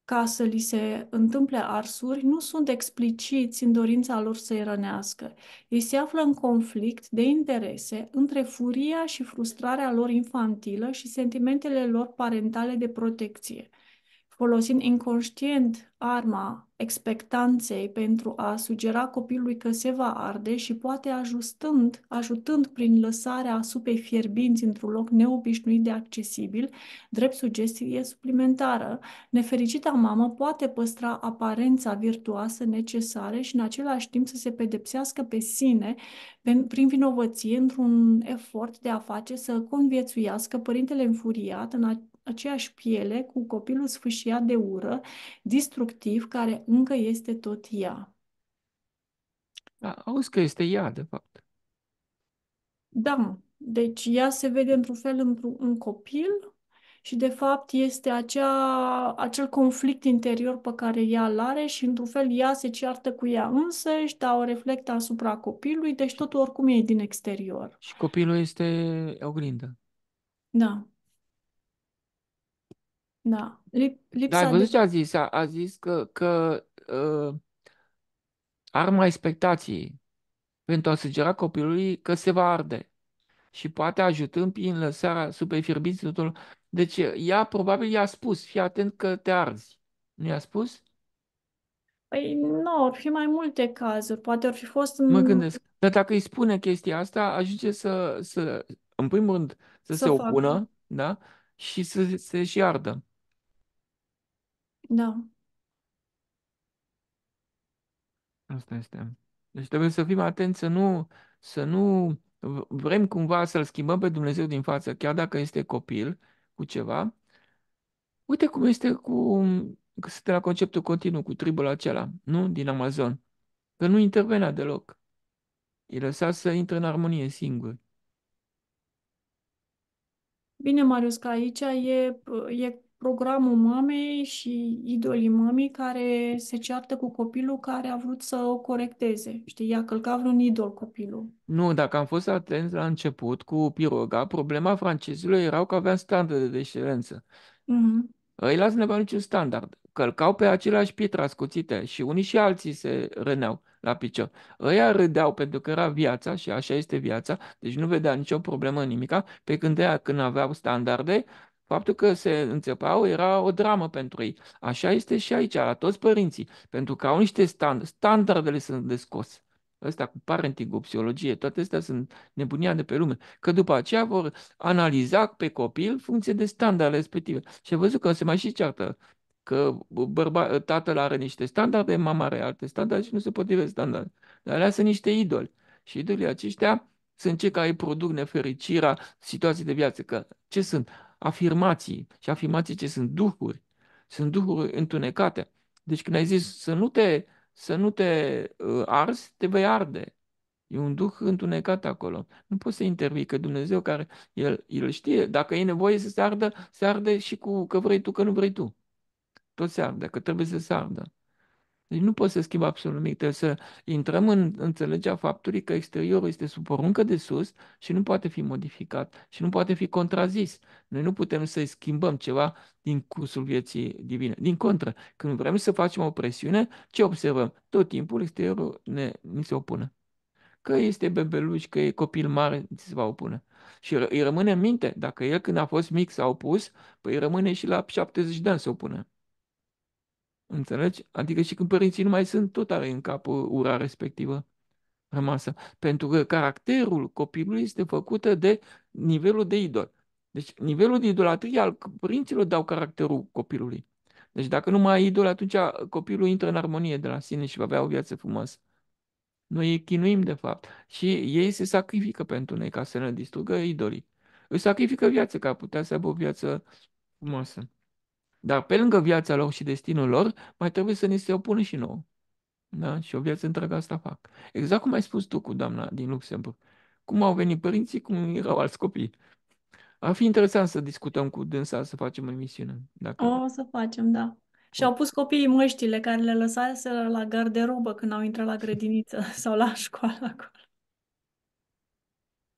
ca să li se întâmple arsuri nu sunt expliciți în dorința lor să-i rănească. Ei se află în conflict de interese între furia și frustrarea lor infantilă și sentimentele lor parentale de protecție folosind inconștient arma expectanței pentru a sugera copilului că se va arde și poate ajustând, ajutând prin lăsarea supei fierbinți într-un loc neobișnuit de accesibil, drept sugestie suplimentară. Nefericita mamă poate păstra aparența virtuoasă necesară și în același timp să se pedepsească pe sine prin vinovăție într-un efort de a face să conviețuiască părintele înfuriat în a aceeași piele cu copilul sfâșiat de ură, distructiv, care încă este tot ea. Da, auzi că este ea, de fapt. Da, deci ea se vede într-un fel în, în copil și de fapt este acea, acel conflict interior pe care ea îl are și într-un fel ea se ceartă cu ea și da, o reflectă asupra copilului, deci totul oricum e din exterior. Și copilul este o Da. Da. Lip, Dar ai văzut de... ce a zis? A, a zis că, că uh, arma expectației pentru a sugera copilului că se va arde și poate ajutând prin lăsarea superfierbinții totul. Deci ea probabil i-a spus, fii atent că te arzi. Nu i-a spus? Păi nu, ar fi mai multe cazuri. Poate ar fi fost în... Mă gândesc. Dar dacă îi spune chestia asta, ajunge să, să în primul rând, să, să se facă. opună, da? Și să se și ardă. Da. Asta este. Deci trebuie să fim atenți să nu, să nu vrem cumva să-L schimbăm pe Dumnezeu din față, chiar dacă este copil cu ceva. Uite cum este cu, se la conceptul continuu, cu tribul acela, nu? Din Amazon. Că nu intervenea deloc. E lăsat să intre în armonie singur. Bine, Marius, că aici e, e programul mamei și idolii mamei care se ceartă cu copilul care a vrut să o corecteze. Știi, i-a călcat vreun idol copilul. Nu, dacă am fost atenți la început cu piroga, problema francezilor erau că aveam standarde de excelență. Mm-hmm. Îi las neva niciun standard. Călcau pe aceleași pietre ascuțite și unii și alții se răneau la picior. Ăia râdeau pentru că era viața și așa este viața, deci nu vedea nicio problemă nimica, pe când ea când aveau standarde, Faptul că se înțepau era o dramă pentru ei. Așa este și aici, la toți părinții, pentru că au niște stand, standardele sunt de scos. Ăsta cu parenting, cu psihologie, toate astea sunt nebunia de pe lume. Că după aceea vor analiza pe copil funcție de standardele respective. Și am văzut că se mai și ceartă că bărba, tatăl are niște standarde, mama are alte standarde și nu se potrivesc standarde. Dar alea sunt niște idoli. Și idolii aceștia sunt cei care produc nefericirea, situații de viață. Că ce sunt? afirmații. Și afirmații ce sunt duhuri, sunt duhuri întunecate. Deci când ai zis să nu te, să nu te uh, arzi, te vei arde. E un duh întunecat acolo. Nu poți să intervii, că Dumnezeu care el, el știe, dacă e nevoie să se ardă, se arde și cu că vrei tu, că nu vrei tu. Tot se arde, că trebuie să se ardă. Deci nu poți să schimbi absolut nimic. Trebuie să intrăm în înțelegerea faptului că exteriorul este sub poruncă de sus și nu poate fi modificat și nu poate fi contrazis. Noi nu putem să-i schimbăm ceva din cursul vieții divine. Din contră, când vrem să facem o presiune, ce observăm? Tot timpul exteriorul ne, ni se opune. Că este bebeluș, că e copil mare, se va opune. Și îi rămâne în minte, dacă el când a fost mic s-a opus, păi rămâne și la 70 de ani se opune. Înțelegi? Adică și când părinții nu mai sunt, tot are în cap uh, ura respectivă rămasă. Pentru că caracterul copilului este făcută de nivelul de idol. Deci nivelul de idolatrie al părinților dau caracterul copilului. Deci dacă nu mai ai idol, atunci uh, copilul intră în armonie de la sine și va avea o viață frumoasă. Noi îi chinuim, de fapt. Și ei se sacrifică pentru noi ca să ne distrugă idolii. Îi sacrifică viața ca putea să aibă o viață frumoasă. Dar pe lângă viața lor și destinul lor, mai trebuie să ni se opună și nouă. Da? Și o viață întreagă asta fac. Exact cum ai spus tu cu doamna din Luxemburg. Cum au venit părinții, cum erau alți copii. Ar fi interesant să discutăm cu dânsa, să facem o emisiune. Dacă... O, să facem, da. Și au pus copiii măștile care le lăsase la garderobă când au intrat la grădiniță sau la școală acolo.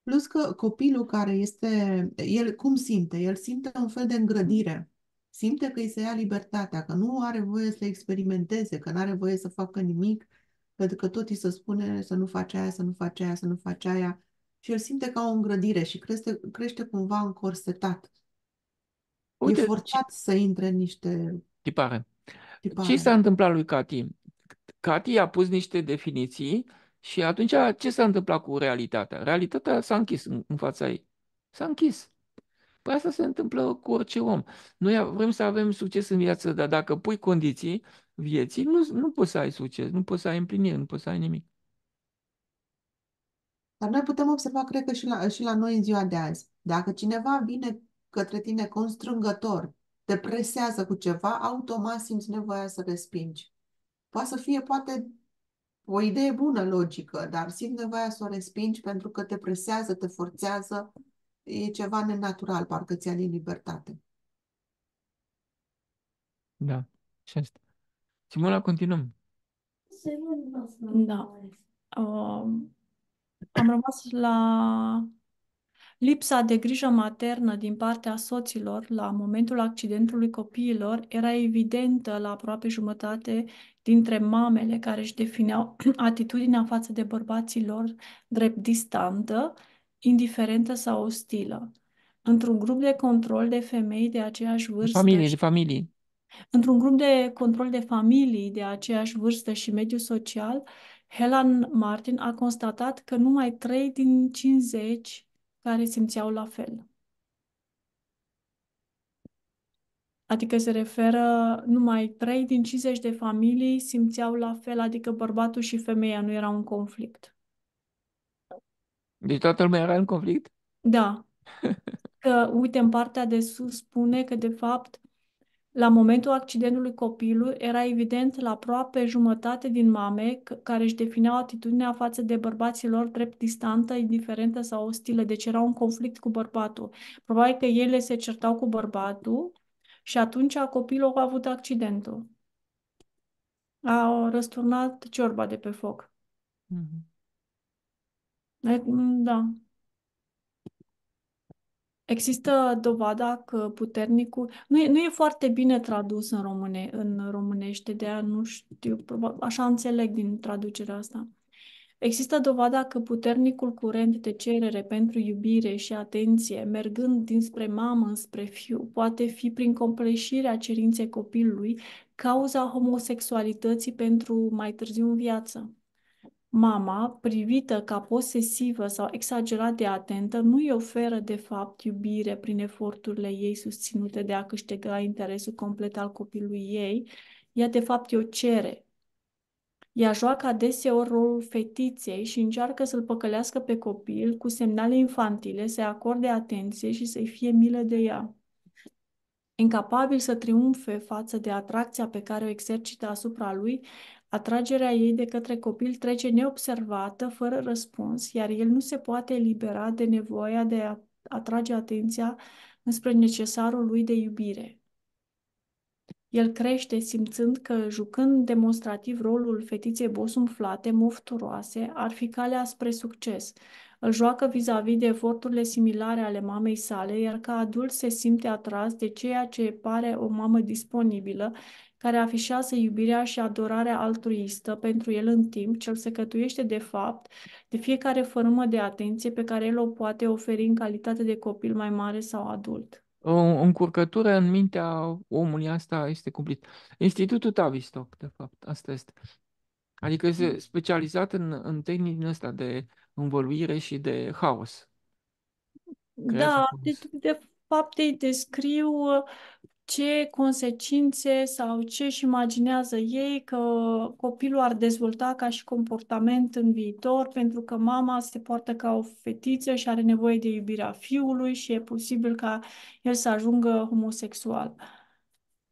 Plus că copilul care este, el cum simte? El simte un fel de îngrădire simte că îi se ia libertatea, că nu are voie să experimenteze, că nu are voie să facă nimic, pentru că tot îi se spune să nu faci aia, să nu faci aia, să nu faci aia. Și el simte ca o îngrădire și crește, crește cumva încorsetat. Uite, e forțat ce... să intre în niște... Tipare. tipare. Ce s-a întâmplat lui Cati? Cati a pus niște definiții și atunci ce s-a întâmplat cu realitatea? Realitatea s-a închis în, în fața ei. S-a închis. Păi asta se întâmplă cu orice om. Noi vrem să avem succes în viață, dar dacă pui condiții vieții, nu, nu poți să ai succes, nu poți să ai împlinire, nu poți să ai nimic. Dar noi putem observa, cred că și la, și la noi în ziua de azi, dacă cineva vine către tine constrângător, te presează cu ceva, automat simți nevoia să respingi. Poate să fie, poate, o idee bună, logică, dar simți nevoia să o respingi pentru că te presează, te forțează e ceva nenatural, parcă ți-a libertate. Da, și asta. Simona, continuăm. Da. Uh, am rămas la lipsa de grijă maternă din partea soților la momentul accidentului copiilor era evidentă la aproape jumătate dintre mamele care își defineau atitudinea față de bărbații lor drept distantă indiferentă sau ostilă, într-un grup de control de femei de aceeași vârstă. Familii, de familii. Într-un grup de control de familii de aceeași vârstă și mediu social, Helen Martin a constatat că numai 3 din 50 care simțeau la fel. Adică se referă numai 3 din 50 de familii simțeau la fel, adică bărbatul și femeia nu erau în conflict. Deci toată lumea era în conflict? Da. Că, uite, în partea de sus spune că, de fapt, la momentul accidentului copilului era evident la aproape jumătate din mame care își defineau atitudinea față de bărbații lor drept distantă, indiferentă sau ostilă, deci era un conflict cu bărbatul. Probabil că ele se certau cu bărbatul și atunci copilul a avut accidentul. A răsturnat ciorba de pe foc. Mm-hmm. Mm, da. Există dovada că puternicul nu e, nu e foarte bine tradus în române, în românește, de aia nu știu, probabil, așa înțeleg din traducerea asta. Există dovada că puternicul curent de cerere pentru iubire și atenție, mergând dinspre mamă înspre fiu, poate fi prin compleșirea cerinței copilului cauza homosexualității pentru mai târziu în viață. Mama, privită ca posesivă sau exagerat de atentă, nu îi oferă de fapt iubire prin eforturile ei susținute de a câștiga interesul complet al copilului ei, ea de fapt o cere. Ea joacă adeseori rolul fetiței și încearcă să-l păcălească pe copil cu semnale infantile, să-i acorde atenție și să-i fie milă de ea. Incapabil să triumfe față de atracția pe care o exercită asupra lui, Atragerea ei de către copil trece neobservată, fără răspuns, iar el nu se poate elibera de nevoia de a atrage atenția înspre necesarul lui de iubire. El crește simțând că, jucând demonstrativ rolul fetiței bosumflate, mofturoase, ar fi calea spre succes. Îl joacă vis-a-vis de eforturile similare ale mamei sale, iar ca adult se simte atras de ceea ce pare o mamă disponibilă care afișează iubirea și adorarea altruistă pentru el în timp ce îl secătuiește de fapt de fiecare formă de atenție pe care el o poate oferi în calitate de copil mai mare sau adult. O încurcătură în mintea omului asta este cumplit. Institutul Tavistock, de fapt, asta este. Adică este mm. specializat în, în tehnici din ăsta de învăluire și de haos. Crează da, de, deci, de fapt ei descriu ce consecințe sau ce își imaginează ei că copilul ar dezvolta ca și comportament în viitor, pentru că mama se poartă ca o fetiță și are nevoie de iubirea fiului și e posibil ca el să ajungă homosexual.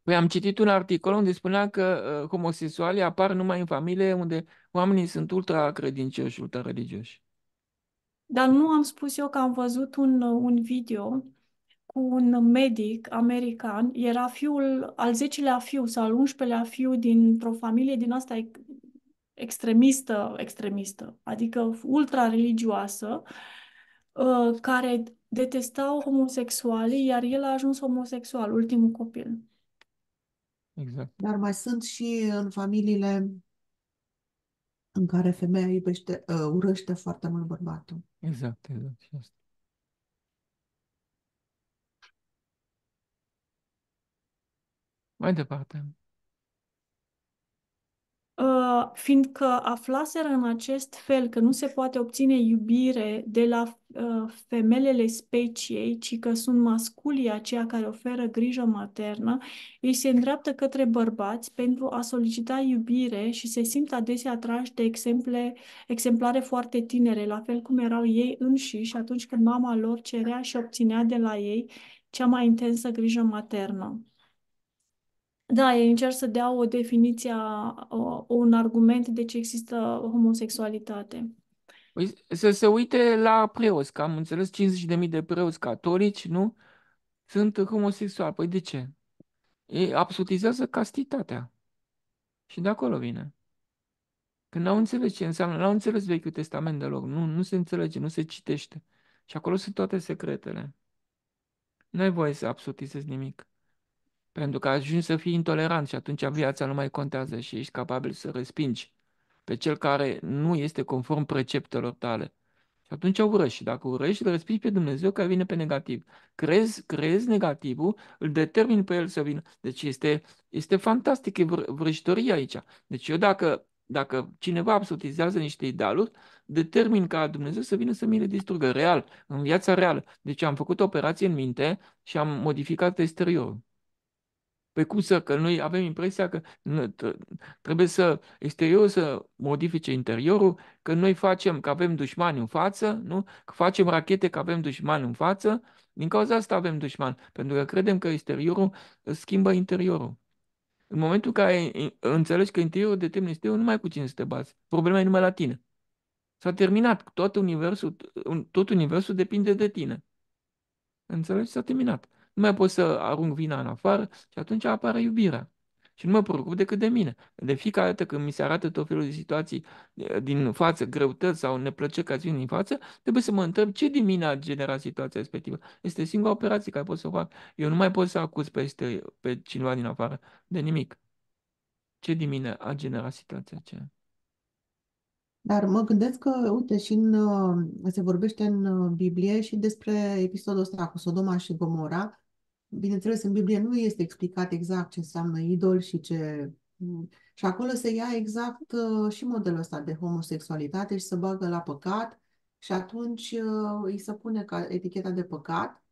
Păi am citit un articol unde spunea că ă, homosexualii apar numai în familie unde oamenii sunt ultra credincioși, ultra religioși. Dar nu am spus eu că am văzut un, un video cu un medic american, era fiul, al 10-lea fiu sau al 11-lea fiu dintr-o familie din asta extremistă, extremistă, adică ultra-religioasă, uh, care detestau homosexualii, iar el a ajuns homosexual, ultimul copil. Exact. Dar mai sunt și în familiile în care femeia iubește, uh, urăște foarte mult bărbatul. Exact, exact. Și asta. Mai departe. Uh, fiindcă aflaseră în acest fel că nu se poate obține iubire de la uh, femelele speciei, ci că sunt masculii aceia care oferă grijă maternă, ei se îndreaptă către bărbați pentru a solicita iubire și se simt adesea atrași de exemple, exemplare foarte tinere, la fel cum erau ei înșiși atunci când mama lor cerea și obținea de la ei cea mai intensă grijă maternă. Da, ei încerc să dea o definiție, o, un argument de ce există homosexualitate. Păi, să se uite la preoți, că am înțeles 50.000 de preoți catolici, nu? Sunt homosexuali. Păi de ce? Ei absolutizează castitatea. Și de acolo vine. Când n-au înțeles ce înseamnă, n-au înțeles Vechiul Testament deloc. Nu, nu se înțelege, nu se citește. Și acolo sunt toate secretele. Nu ai voie să absolutizezi nimic. Pentru că ajungi să fii intolerant și atunci viața nu mai contează și ești capabil să respingi pe cel care nu este conform preceptelor tale. Și atunci urăști. Dacă urăști, îl respingi pe Dumnezeu care vine pe negativ. Crezi, crezi negativul, îl determin pe el să vină. Deci este, este fantastic, e vrăjitorie aici. Deci eu dacă, dacă cineva absolutizează niște idealuri, determin ca Dumnezeu să vină să mi le distrugă real, în viața reală. Deci am făcut o operație în minte și am modificat exteriorul. Pe păi cum să, că noi avem impresia că trebuie să exteriorul să modifice interiorul, că noi facem, că avem dușmani în față, nu? că facem rachete, că avem dușmani în față, din cauza asta avem dușmani, pentru că credem că exteriorul schimbă interiorul. În momentul în care înțelegi că interiorul determină exteriorul, nu mai cu cine să te bați. Problema e numai la tine. S-a terminat. Tot universul, tot universul depinde de tine. Înțelegi? S-a terminat nu mai pot să arunc vina în afară și atunci apare iubirea. Și nu mă preocup decât de mine. De fiecare dată când mi se arată tot felul de situații din față, greutăți sau neplăceri care vin din față, trebuie să mă întreb ce din mine a generat situația respectivă. Este singura operație care pot să o fac. Eu nu mai pot să acuz peste, pe cineva din afară de nimic. Ce din mine a generat situația aceea? Dar mă gândesc că, uite, și în, uh, se vorbește în uh, Biblie și despre episodul ăsta cu Sodoma și Gomora, bineînțeles, în Biblie nu este explicat exact ce înseamnă idol și ce... Și acolo se ia exact uh, și modelul ăsta de homosexualitate și se bagă la păcat și atunci uh, îi se pune ca eticheta de păcat.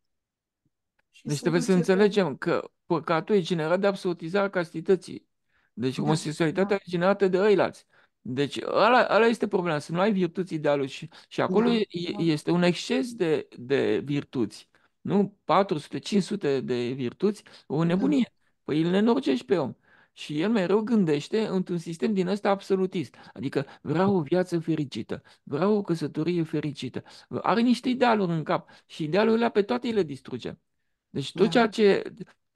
Deci trebuie să înțelegem că păcatul e generat de absolutizarea castității. Deci da. homosexualitatea da. e generată de ăilalți. Deci ăla, ăla este problema, să nu ai virtuți alu și, și acolo da, e, da. este un exces de, de virtuți nu? 400, 500 de virtuți, o da. nebunie. Păi îl nenorcești pe om. Și el mereu gândește într-un sistem din ăsta absolutist. Adică vreau o viață fericită, vreau o căsătorie fericită. Are niște idealuri în cap și idealurile pe toate le distruge. Deci tot da. ceea ce...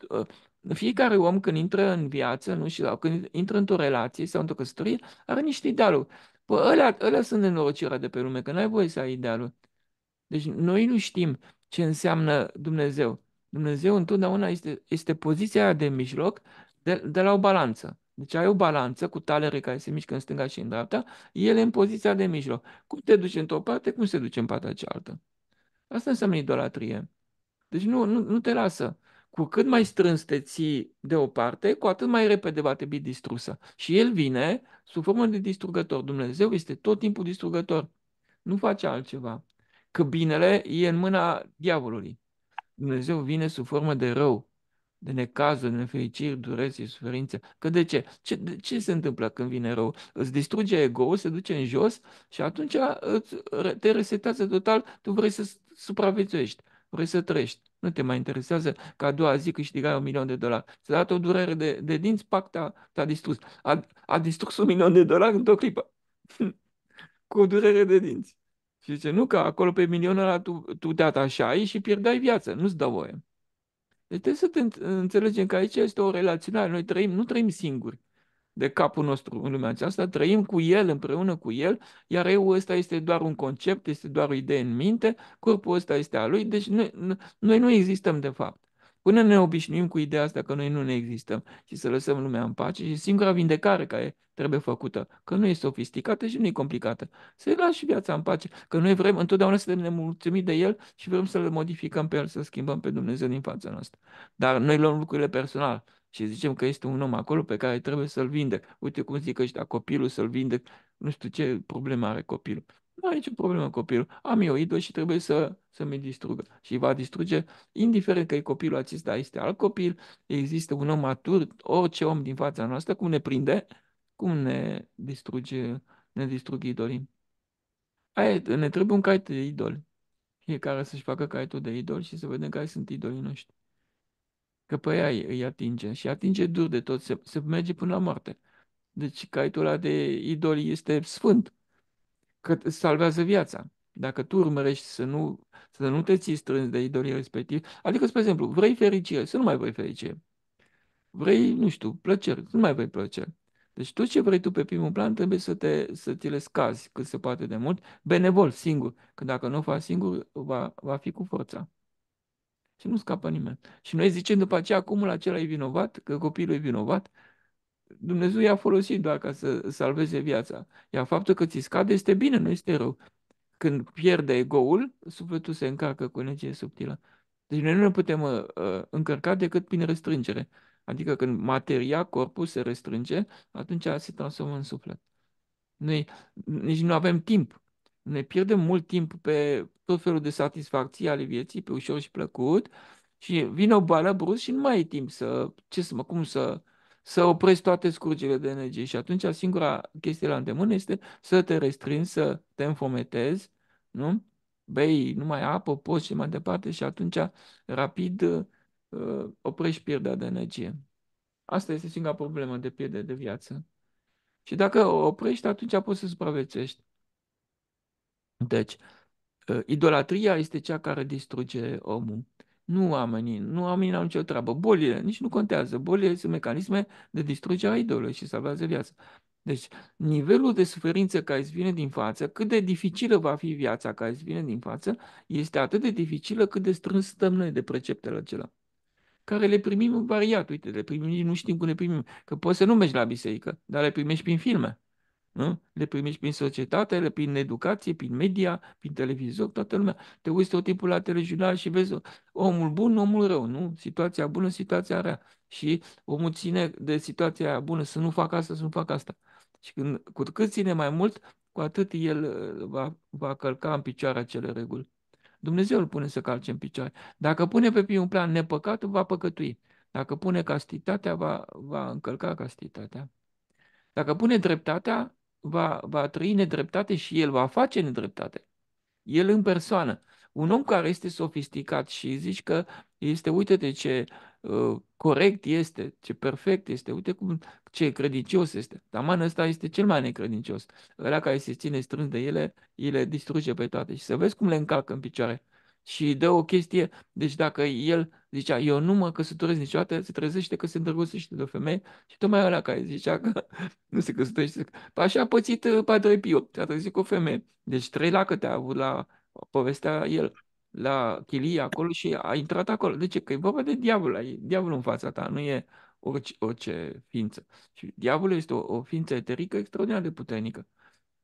Uh, fiecare om când intră în viață, nu la când intră într-o relație sau într-o căsătorie, are niște idealuri. Păi ălea, ălea sunt nenorocirea de pe lume, că n-ai voie să ai idealuri. Deci noi nu știm ce înseamnă Dumnezeu. Dumnezeu întotdeauna este, este poziția de mijloc de, de la o balanță. Deci ai o balanță cu talere care se mișcă în stânga și în dreapta, e în poziția de mijloc. Cum te duci într-o parte, cum se duce în partea cealaltă. Asta înseamnă idolatrie. Deci nu, nu, nu te lasă. Cu cât mai strâns te ții de o parte, cu atât mai repede va trebui distrusă. Și el vine sub formă de distrugător. Dumnezeu este tot timpul distrugător. Nu face altceva că binele e în mâna diavolului. Dumnezeu vine sub formă de rău, de necază, de nefericiri, dureri și suferințe. Că de ce? ce? De ce se întâmplă când vine rău? Îți distruge ego se duce în jos și atunci te resetează total, tu vrei să supraviețuiești, vrei să trăiești. Nu te mai interesează că a doua zi câștigai un milion de dolari. Ți-a dat o durere de, de dinți, pac, te-a, te distrus. A, a distrus un milion de dolari într-o clipă. Cu o durere de dinți. Și zice, nu că acolo pe milionul ăla tu, tu te atașai și pierdeai viață, nu-ți dă voie. Deci trebuie să te înțelegem că aici este o relaționare. Noi trăim, nu trăim singuri de capul nostru în lumea aceasta, trăim cu el, împreună cu el, iar eu ăsta este doar un concept, este doar o idee în minte, corpul ăsta este al lui, deci noi, noi nu existăm de fapt. Până ne obișnuim cu ideea asta că noi nu ne existăm și să lăsăm lumea în pace și singura vindecare care trebuie făcută, că nu e sofisticată și nu e complicată, să-i lași viața în pace, că noi vrem întotdeauna să ne mulțumim de el și vrem să-l modificăm pe el, să schimbăm pe Dumnezeu din fața noastră. Dar noi luăm lucrurile personal și zicem că este un om acolo pe care trebuie să-l vindec. Uite cum zic ăștia, copilul să-l vindec, nu știu ce probleme are copilul. Nu are nicio problemă copilul. Am eu idol și trebuie să, să mi distrugă. Și va distruge, indiferent că e copilul acesta, este alt copil, există un om matur, orice om din fața noastră, cum ne prinde, cum ne distruge, ne distrug idolii. Aia, ne trebuie un caiet de idol. Fiecare să-și facă caietul de idol și să vedem care sunt idolii noștri. Că pe ea îi atinge și atinge dur de tot, se, se merge până la moarte. Deci caietul ăla de idoli este sfânt că îți salvează viața. Dacă tu urmărești să nu, să nu te ții strâns de idolii respectiv, adică, spre exemplu, vrei fericire, să nu mai vrei fericire. Vrei, nu știu, plăceri, să nu mai vrei plăceri. Deci tot ce vrei tu pe primul plan trebuie să, te, să ți le scazi cât se poate de mult, benevol, singur. Că dacă nu o faci singur, va, va fi cu forța. Și nu scapă nimeni. Și noi zicem după aceea, acumul acela e vinovat, că copilul e vinovat, Dumnezeu i-a folosit doar ca să salveze viața. Iar faptul că ți scade este bine, nu este rău. Când pierde egoul, sufletul se încarcă cu energie subtilă. Deci noi nu ne putem uh, încărca decât prin restrângere. Adică când materia, corpul se restrânge, atunci se transformă în suflet. Noi nici nu avem timp. Ne pierdem mult timp pe tot felul de satisfacții ale vieții, pe ușor și plăcut, și vine o bală brusc și nu mai e timp să, ce să mă, cum să să oprești toate scurgile de energie și atunci singura chestie la îndemână este să te restrinzi, să te înfometezi, nu? Bei numai apă, poți și mai departe și atunci rapid uh, oprești pierderea de energie. Asta este singura problemă de pierdere de viață. Și dacă o oprești, atunci poți să supraviețești. Deci, uh, idolatria este cea care distruge omul nu oamenii. Nu oamenii n-au nicio treabă. Bolile nici nu contează. Bolile sunt mecanisme de distrugere a idolului și salvează viața. Deci, nivelul de suferință care îți vine din față, cât de dificilă va fi viața care îți vine din față, este atât de dificilă cât de strâns stăm noi de preceptele acelea. Care le primim variat, uite, le primim, nu știm cum le primim. Că poți să nu mergi la biserică, dar le primești prin filme. Nu? Le primești prin societate, prin educație, prin media, prin televizor, toată lumea. Te uiți tot timpul la telejurnal și vezi omul bun, omul rău, nu? Situația bună, situația rea. Și omul ține de situația bună, să nu facă asta, să nu facă asta. Și când, cu cât ține mai mult, cu atât el uh, va, va călca în picioare acele reguli. Dumnezeu îl pune să calce în picioare. Dacă pune pe primul plan nepăcat, va păcătui. Dacă pune castitatea, va, va încălca castitatea. Dacă pune dreptatea, va, va trăi nedreptate și el va face nedreptate. El în persoană. Un om care este sofisticat și zici că este, uite-te ce uh, corect este, ce perfect este, uite cum, ce credincios este. Taman ăsta este cel mai necredincios. Ăla care se ține strâns de ele, îi distruge pe toate. Și să vezi cum le încalcă în picioare și dă o chestie, deci dacă el zicea, eu nu mă căsătoresc niciodată, se trezește că se îndrăgostește de o femeie și tocmai ăla care zicea că nu se căsătorește. Așa a pățit uh, Padre Pio, a trezit cu o femeie. Deci trei lacăte a avut la povestea el, la chilie acolo și a intrat acolo. De ce? Că e vorba de diavol, e diavolul în fața ta, nu e orice, orice ființă. Și diavolul este o, o ființă eterică extraordinar de puternică,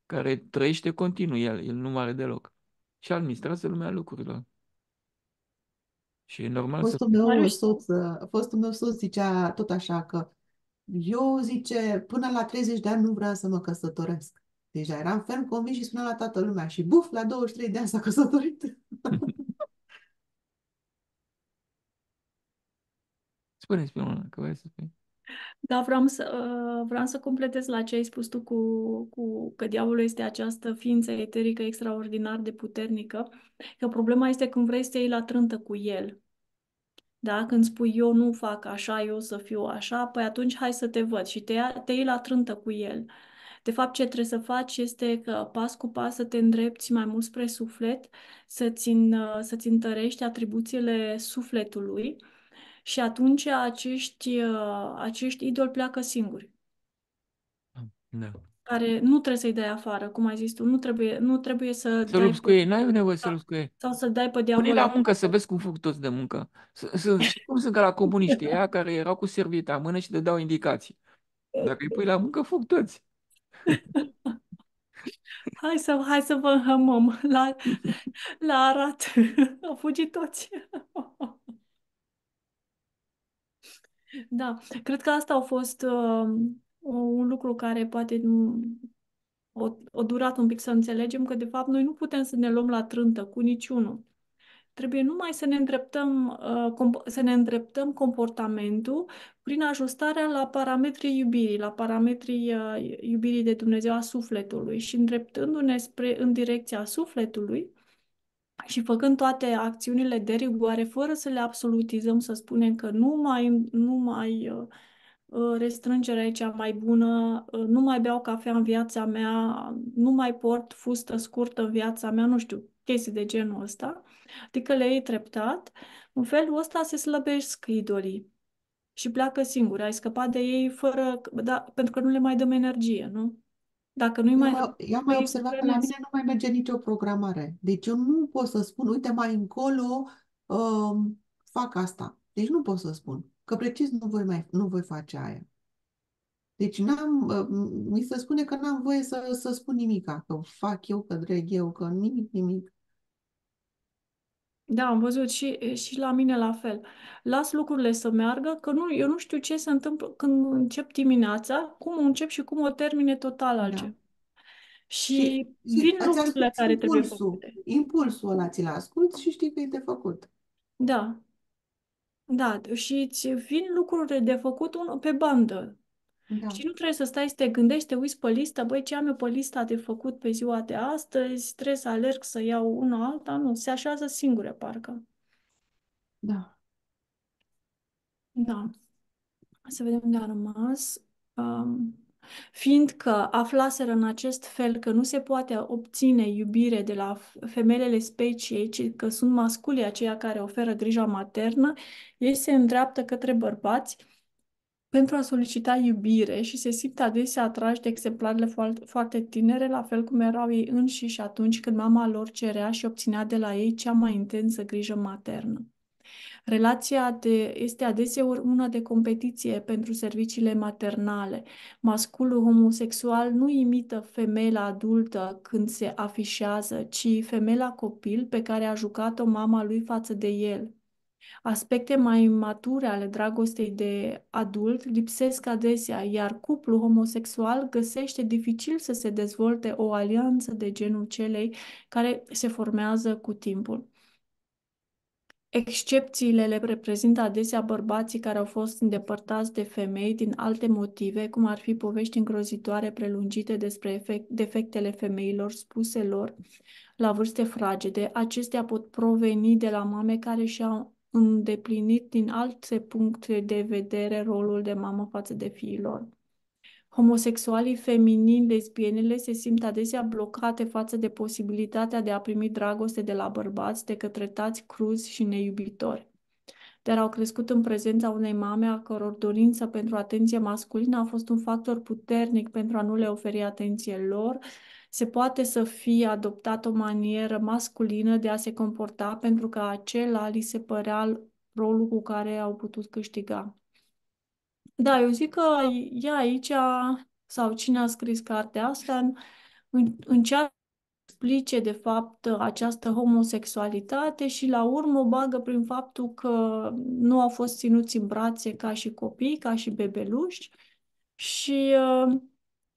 care trăiește continuu el, el nu mare deloc. Și administrează lumea lucrurilor. Și e normal fostul să... Meu soț, uh, fostul meu soț zicea tot așa că eu, zice, până la 30 de ani nu vreau să mă căsătoresc. Deja deci eram ferm convins și spunea la toată lumea și buf, la 23 de ani s-a căsătorit. Spune-ți pe că vrei să spui. Da, vreau să, uh, vreau să completez la ce ai spus tu cu, cu că diavolul este această ființă eterică extraordinar de puternică, că problema este când vrei să iei la trântă cu el. Da? Când spui eu nu fac așa, eu să fiu așa, păi atunci hai să te văd și te, te iei la trântă cu el. De fapt, ce trebuie să faci este că pas cu pas să te îndrepti mai mult spre suflet, să-ți, să-ți întărești atribuțiile sufletului, și atunci acești, uh, acești idoli pleacă singuri. Ah, da. Care nu trebuie să-i dai afară, cum ai zis tu, nu trebuie, nu trebuie să... Să lupți cu ei, n-ai nevoie să lupți da. cu ei. Sau să dai pe diavol. la muncă, să vezi cum fac toți de muncă. Știi cum sunt ca la comuniști, ea care erau cu servita mână și te dau indicații. Dacă îi pui la muncă, fac toți. Hai să, hai să vă înhămăm la, la arat. Au fugit toți. Da, cred că asta a fost uh, un lucru care poate o, o durat un pic să înțelegem că, de fapt, noi nu putem să ne luăm la trântă cu niciunul. Trebuie numai să ne îndreptăm, uh, să ne îndreptăm comportamentul prin ajustarea la parametrii iubirii, la parametrii uh, iubirii de Dumnezeu a sufletului și îndreptându-ne spre, în direcția sufletului, și făcând toate acțiunile de rigoare, fără să le absolutizăm, să spunem că nu mai, nu mai uh, uh, restrângerea e cea mai bună, uh, nu mai beau cafea în viața mea, nu mai port fustă scurtă în viața mea, nu știu, chestii de genul ăsta, adică le iei treptat, în felul ăsta se slăbesc idolii și pleacă singuri, ai scăpat de ei fără, da, pentru că nu le mai dăm energie, nu? Dacă nu-i mai... Eu am mai observat că la mine nu mai merge nicio programare. Deci eu nu pot să spun, uite, mai încolo uh, fac asta. Deci nu pot să spun. Că precis nu voi, mai, nu voi face aia. Deci n-am, uh, mi se spune că n-am voie să, să spun nimica, că fac eu, că dreg eu, că nimic, nimic. Da, am văzut și, și la mine la fel. Las lucrurile să meargă, că nu, eu nu știu ce se întâmplă când încep dimineața, cum o încep și cum o termine total da. altceva. Da. Și, și vin lucrurile care impulsul, trebuie făcute. Impulsul ăla ți-l ascult și știi că e de făcut. Da. Da, și îți vin lucrurile de făcut un, pe bandă. Da. Și nu trebuie să stai să te gândești, te uiți pe listă, băi, ce am eu pe lista de făcut pe ziua de astăzi, trebuie să alerg să iau una alta, nu, se așează singure, parcă. Da. Da. Să vedem unde a rămas. Um, fiindcă aflaseră în acest fel că nu se poate obține iubire de la femelele speciei, ci că sunt masculii aceia care oferă grija maternă, ei se îndreaptă către bărbați, pentru a solicita iubire și se simt adesea atrași de exemplarele foarte, tinere, la fel cum erau ei înșiși atunci când mama lor cerea și obținea de la ei cea mai intensă grijă maternă. Relația de, este adeseori una de competiție pentru serviciile maternale. Masculul homosexual nu imită femeia adultă când se afișează, ci femeia copil pe care a jucat-o mama lui față de el. Aspecte mai mature ale dragostei de adult lipsesc adesea, iar cuplu homosexual găsește dificil să se dezvolte o alianță de genul celei care se formează cu timpul. Excepțiile le reprezintă adesea bărbații care au fost îndepărtați de femei din alte motive, cum ar fi povești îngrozitoare prelungite despre efect, defectele femeilor spuse lor la vârste fragede. Acestea pot proveni de la mame care și-au îndeplinit din alte puncte de vedere rolul de mamă față de fiilor. Homosexualii feminini, lesbienele se simt adesea blocate față de posibilitatea de a primi dragoste de la bărbați de către tați cruzi și neiubitori. Dar au crescut în prezența unei mame a căror dorință pentru atenție masculină a fost un factor puternic pentru a nu le oferi atenție lor, se poate să fie adoptat o manieră masculină de a se comporta pentru că acela li se părea rolul cu care au putut câștiga. Da, eu zic că ea da. aici, sau cine a scris cartea asta, încearcă explice de fapt această homosexualitate și la urmă o bagă prin faptul că nu au fost ținuți în brațe ca și copii, ca și bebeluși și uh,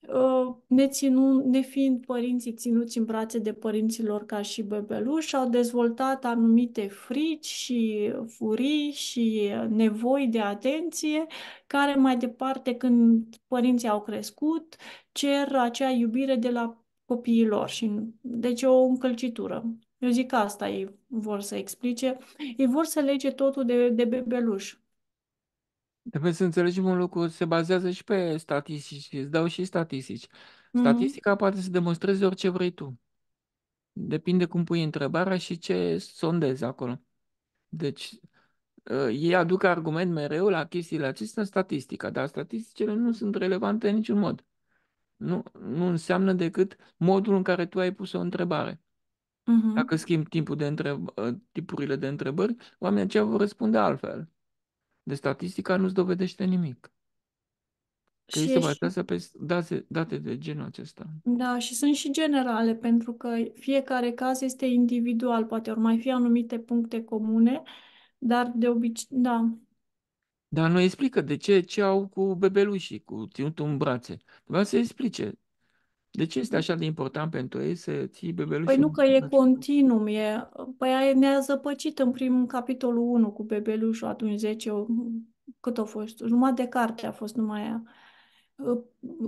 Ă, ne, ținu, ne fiind părinții ținuți în brațe de părinților ca și bebeluși, au dezvoltat anumite frici și furii și nevoi de atenție, care mai departe, când părinții au crescut, cer acea iubire de la copiilor. Și, deci o încălcitură. Eu zic că asta ei vor să explice. Ei vor să lege totul de, de bebeluș. Trebuie să înțelegem un lucru, se bazează și pe statistici, îți dau și statistici. Mm-hmm. Statistica mm-hmm. poate să demonstreze orice vrei tu. Depinde cum pui întrebarea și ce sondezi acolo. Deci, ă, ei aduc argument mereu la chestiile acestea în statistica, dar statisticile nu sunt relevante în niciun mod. Nu, nu înseamnă decât modul în care tu ai pus o întrebare. Mm-hmm. Dacă schimbi timpul de întreb, ă, tipurile de întrebări, oamenii aceia vor răspunde altfel. De statistica nu-ți dovedește nimic. Că și există bazează pe date, date de genul acesta. Da, și sunt și generale, pentru că fiecare caz este individual, poate ori mai fi anumite puncte comune, dar de obicei, da. Dar nu explică de ce ce au cu bebelușii, cu ținutul în brațe. Vreau să explice de ce este așa de important pentru ei să ții bebelușul? Păi nu că e continuum, e... Păi ne-a zăpăcit în primul capitolul 1 cu bebelușul, atunci 10, cât a fost? numai de carte a fost numai aia.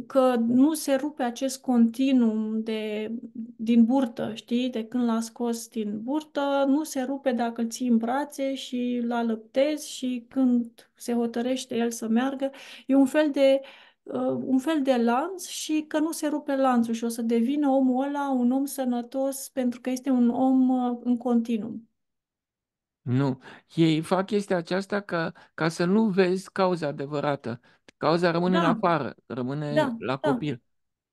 Că nu se rupe acest continuum de, din burtă, știi? De când l-a scos din burtă, nu se rupe dacă îl ții în brațe și l alăptezi și când se hotărăște el să meargă. E un fel de uh, Uh, un fel de lanț și că nu se rupe lanțul și o să devină omul ăla un om sănătos pentru că este un om uh, în continuum. Nu. Ei fac chestia aceasta ca, ca să nu vezi cauza adevărată. Cauza rămâne da. în afară, rămâne da, la da. copil. Da.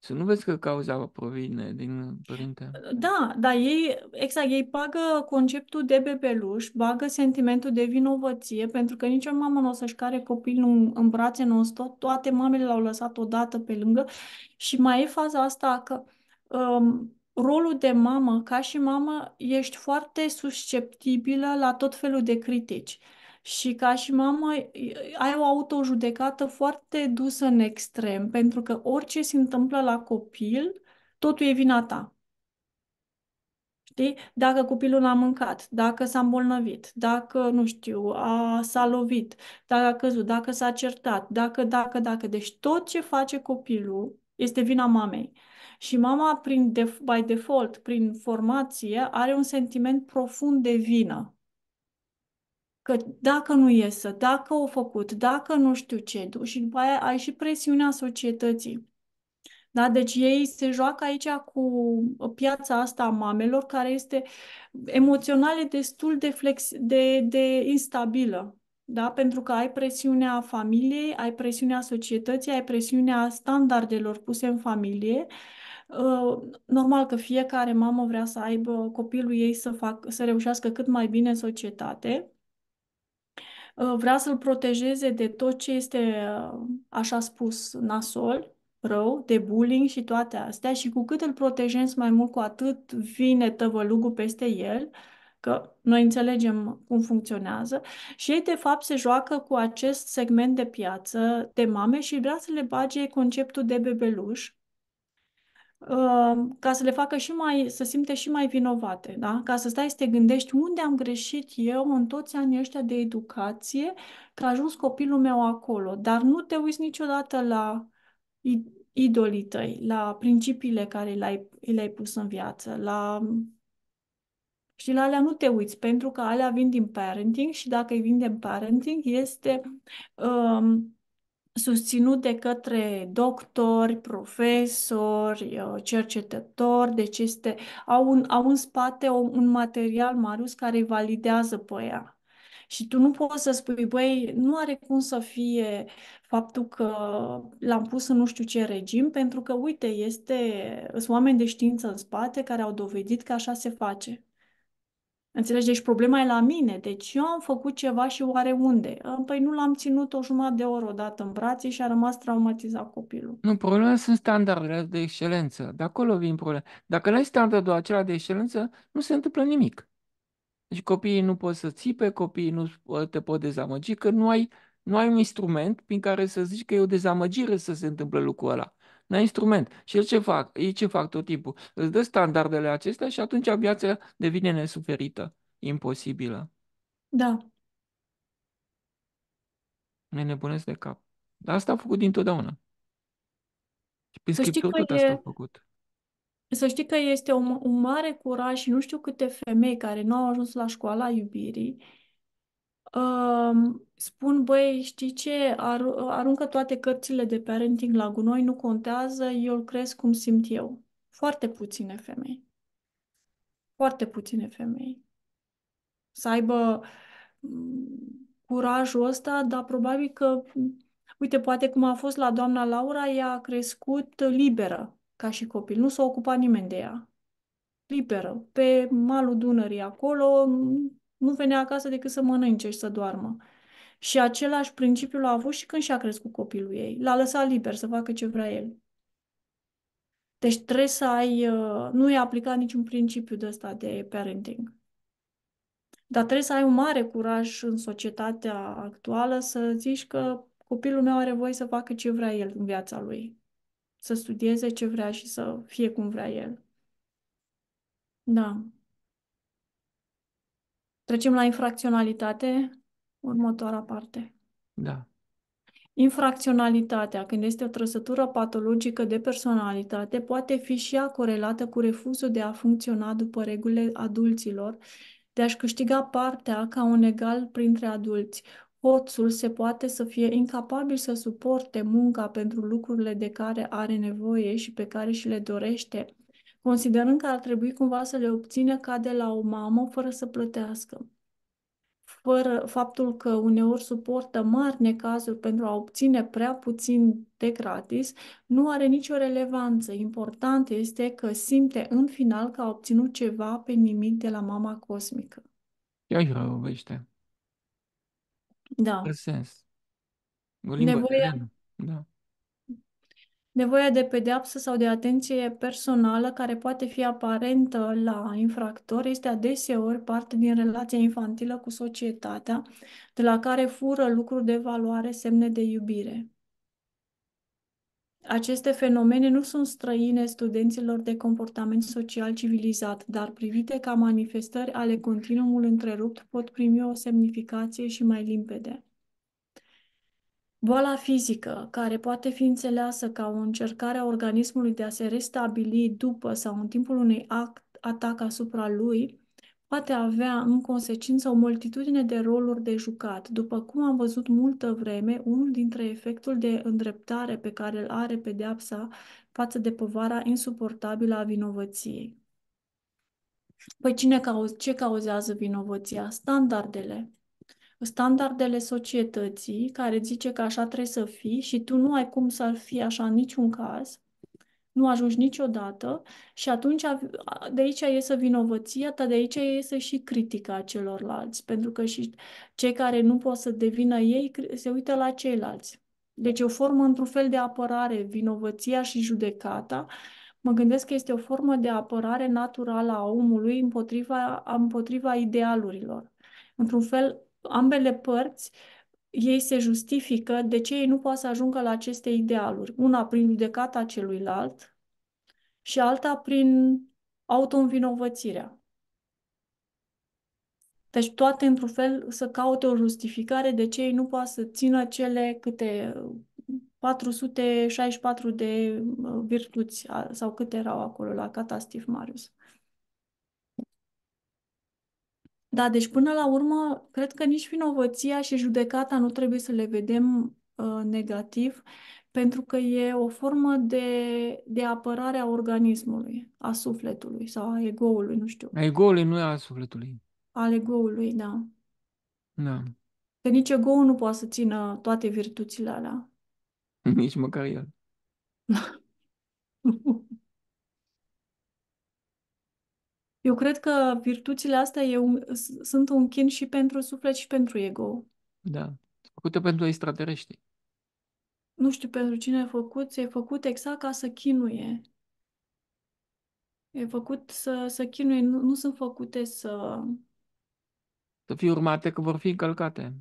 Să nu vezi că cauza provine din părinte. Ă, da, dar ei, exact, ei bagă conceptul de bebeluș, bagă sentimentul de vinovăție, pentru că nicio mamă nu o să-și care copilul în brațe non-stop, toate mamele l-au lăsat odată pe lângă și mai e faza asta că um, rolul de mamă, ca și mamă, ești foarte susceptibilă la tot felul de critici. Uh, și ca și mamă ai o autojudecată foarte dusă în extrem, pentru că orice se întâmplă la copil, totul e vina ta. Știi? Dacă copilul n-a mâncat, dacă s-a îmbolnăvit, dacă, nu știu, a, s-a lovit, dacă a căzut, dacă s-a certat, dacă, dacă, dacă. Deci tot ce face copilul este vina mamei. Și mama, prin def- by default, prin formație, are un sentiment profund de vină că dacă nu iesă, dacă o făcut, dacă nu știu ce, și după aia ai și presiunea societății. Da? Deci ei se joacă aici cu piața asta a mamelor, care este emoțional destul de, flex, de, de instabilă. Da? Pentru că ai presiunea familiei, ai presiunea societății, ai presiunea standardelor puse în familie. Uh, normal că fiecare mamă vrea să aibă copilul ei să, fac, să reușească cât mai bine societate Ă, vrea să-l protejeze de tot ce este, ă, așa spus, nasol, rău, de bullying și toate astea și cu cât îl protejezi mai mult, cu atât vine tăvălugul peste el, că noi înțelegem cum funcționează și ei de fapt se joacă cu acest segment de piață de mame și vrea să le bage conceptul de bebeluș, Ă, ca să le facă și mai, să simte și mai vinovate, da? Ca să stai să te gândești unde am greșit eu în toți anii ăștia de educație, că a ajuns copilul meu acolo, dar nu te uiți niciodată la idolii tăi, la principiile care le-ai, le-ai pus în viață, la... Și la alea nu te uiți, pentru că alea vin din parenting și dacă îi vin din parenting este... Um, susținut de către doctori, profesori, uh, cercetători, deci este, au, un, au în spate o, un material, Marius, care îi validează pe ea. Și tu nu poți să spui, băi, nu are cum să fie faptul că l-am pus în nu știu ce regim, pentru că, uite, este, sunt oameni de știință în spate care au dovedit că așa se face. Înțelegi? Deci problema e la mine. Deci eu am făcut ceva și oare unde? Ă, păi nu l-am ținut o jumătate de oră odată în brațe și a rămas traumatizat copilul. Nu, problema sunt standardele de excelență. De acolo vin probleme. Dacă nu ai standardul acela de excelență, nu se întâmplă nimic. Deci copiii nu pot să țipe, copiii nu te pot dezamăgi, că nu ai, nu ai un instrument prin care să zici că e o dezamăgire să se întâmple lucrul ăla n-ai instrument. Și el ce fac? Ei ce fac tot timpul? Îți dă standardele acestea și atunci viața devine nesuferită, imposibilă. Da. Ne nebunesc de cap. Dar asta a făcut dintotdeauna. Și prin să știi tot e... asta a făcut. Să știi că este un, un mare curaj și nu știu câte femei care nu au ajuns la școala iubirii uh, spun, băi, știi ce, Ar, aruncă toate cărțile de parenting la gunoi, nu contează, eu îl cresc cum simt eu. Foarte puține femei. Foarte puține femei. Să aibă mm, curajul ăsta, dar probabil că, uite, poate cum a fost la doamna Laura, ea a crescut liberă ca și copil. Nu s-a ocupat nimeni de ea. Liberă. Pe malul Dunării acolo, mm, nu venea acasă decât să mănânce și să doarmă. Și același principiu l-a avut și când și-a crescut copilul ei. L-a lăsat liber să facă ce vrea el. Deci trebuie să ai, uh, nu e aplicat niciun principiu de ăsta de parenting. Dar trebuie să ai un mare curaj în societatea actuală să zici că copilul meu are voie să facă ce vrea el în viața lui. Să studieze ce vrea și să fie cum vrea el. Da. Trecem la infracționalitate, următoarea parte. Da. Infracționalitatea, când este o trăsătură patologică de personalitate, poate fi și ea corelată cu refuzul de a funcționa după regulile adulților, de a-și câștiga partea ca un egal printre adulți. Hoțul se poate să fie incapabil să suporte munca pentru lucrurile de care are nevoie și pe care și le dorește, considerând că ar trebui cumva să le obțină ca de la o mamă fără să plătească. Fără faptul că uneori suportă mari necazuri pentru a obține prea puțin de gratis, nu are nicio relevanță. Important este că simte în final că a obținut ceva pe nimic de la mama cosmică. Ea îi răuvește. Da. În sens. O limbă Nevoia... Da nevoia de pedeapsă sau de atenție personală care poate fi aparentă la infractor este adeseori parte din relația infantilă cu societatea, de la care fură lucruri de valoare, semne de iubire. Aceste fenomene nu sunt străine studenților de comportament social civilizat, dar privite ca manifestări ale continuumului întrerupt pot primi o semnificație și mai limpede. Boala fizică, care poate fi înțeleasă ca o încercare a organismului de a se restabili după sau în timpul unui act, atac asupra lui, poate avea în consecință o multitudine de roluri de jucat. După cum am văzut multă vreme, unul dintre efectul de îndreptare pe care îl are pedeapsa față de povara insuportabilă a vinovăției. Păi cine cauz- ce cauzează vinovăția? Standardele standardele societății care zice că așa trebuie să fii și tu nu ai cum să-l fii așa în niciun caz, nu ajungi niciodată și atunci de aici iese vinovăția ta, de aici iese și critica celorlalți, pentru că și cei care nu pot să devină ei se uită la ceilalți. Deci o formă într-un fel de apărare, vinovăția și judecata, mă gândesc că este o formă de apărare naturală a omului împotriva, împotriva idealurilor. Într-un fel, ambele părți ei se justifică de ce ei nu poate să ajungă la aceste idealuri. Una prin judecata celuilalt și alta prin autoînvinovățirea. Deci toate, într-un fel, să caute o justificare de ce ei nu poate să țină cele câte 464 de uh, virtuți sau câte erau acolo la Catastif Marius. Da, deci până la urmă, cred că nici vinovăția și judecata nu trebuie să le vedem uh, negativ, pentru că e o formă de, de apărare a organismului, a sufletului sau a egoului, nu știu. A egoului, nu a sufletului. Al egoului, da. Da. Că nici egoul nu poate să țină toate virtuțile alea. Nici măcar el. Eu cred că virtuțile astea e un, sunt un chin și pentru suflet și pentru ego. Da. Făcute pentru extraterestri. Nu știu pentru cine e făcut, e făcut exact ca să chinuie. E făcut să, să chinuie, nu, nu sunt făcute să... Să fie urmate că vor fi încălcate.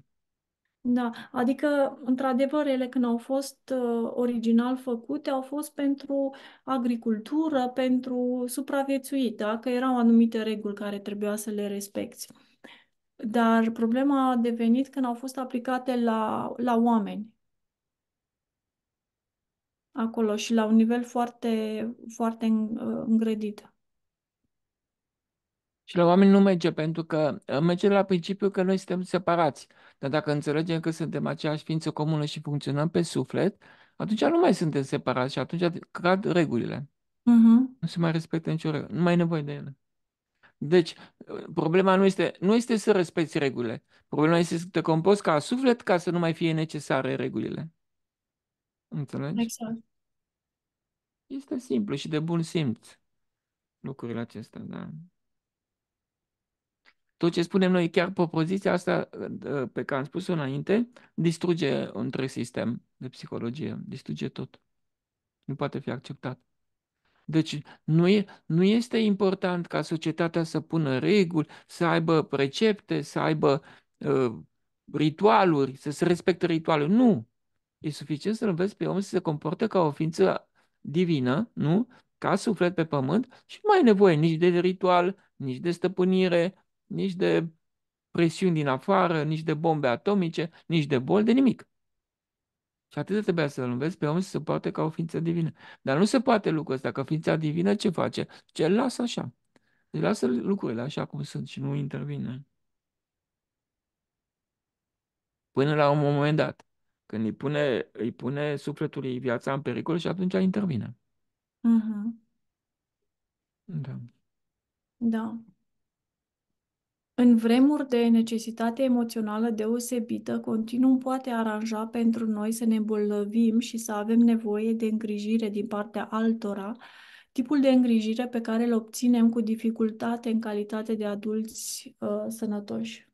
Da, adică, într-adevăr, ele când au fost uh, original făcute, au fost pentru agricultură, pentru supraviețuit, da? că erau anumite reguli care trebuia să le respecti. Dar problema a devenit când au fost aplicate la, la oameni. Acolo și la un nivel foarte, foarte uh, îngrădit. Și la oameni nu merge, pentru că uh, merge la principiu că noi suntem separați. Dar dacă înțelegem că suntem aceeași ființă comună și funcționăm pe suflet, atunci nu mai suntem separați și atunci cad regulile. Uh-huh. Nu se mai respectă nicio regulă. Nu mai e nevoie de ele. Deci, uh, problema nu este, nu este să respecti regulile. Problema este să te compozi ca suflet ca să nu mai fie necesare regulile. Înțelegi? Exact. Este simplu și de bun simț lucrurile acestea, da. Tot ce spunem noi, chiar propoziția asta ă, ă, pe care am spus-o înainte, distruge între sistem de psihologie, distruge tot. Nu poate fi acceptat. Deci nu, e, nu este important ca societatea să pună reguli, să aibă precepte, să aibă uh, ritualuri, să se respecte ritualuri. Nu! E suficient să-l înveți pe om să se comporte ca o ființă divină, nu? Ca suflet pe pământ și nu mai e nevoie nici de ritual, nici de stăpânire, nici de presiuni din afară, nici de bombe atomice, nici de boli, de nimic. Și atât de trebuia să-l înveți pe om să se poate ca o ființă divină. Dar nu se poate lucrul ăsta, că ființa divină ce face? Ce lasă așa. Îi deci lasă lucrurile așa cum sunt și nu intervine. Până la un moment dat, când îi pune, îi pune sufletul ei viața în pericol și atunci intervine. Mm-hmm. Da. Da. În vremuri de necesitate emoțională deosebită, continuu poate aranja pentru noi să ne îmbolnăvim și să avem nevoie de îngrijire din partea altora, tipul de îngrijire pe care îl obținem cu dificultate în calitate de adulți uh, sănătoși.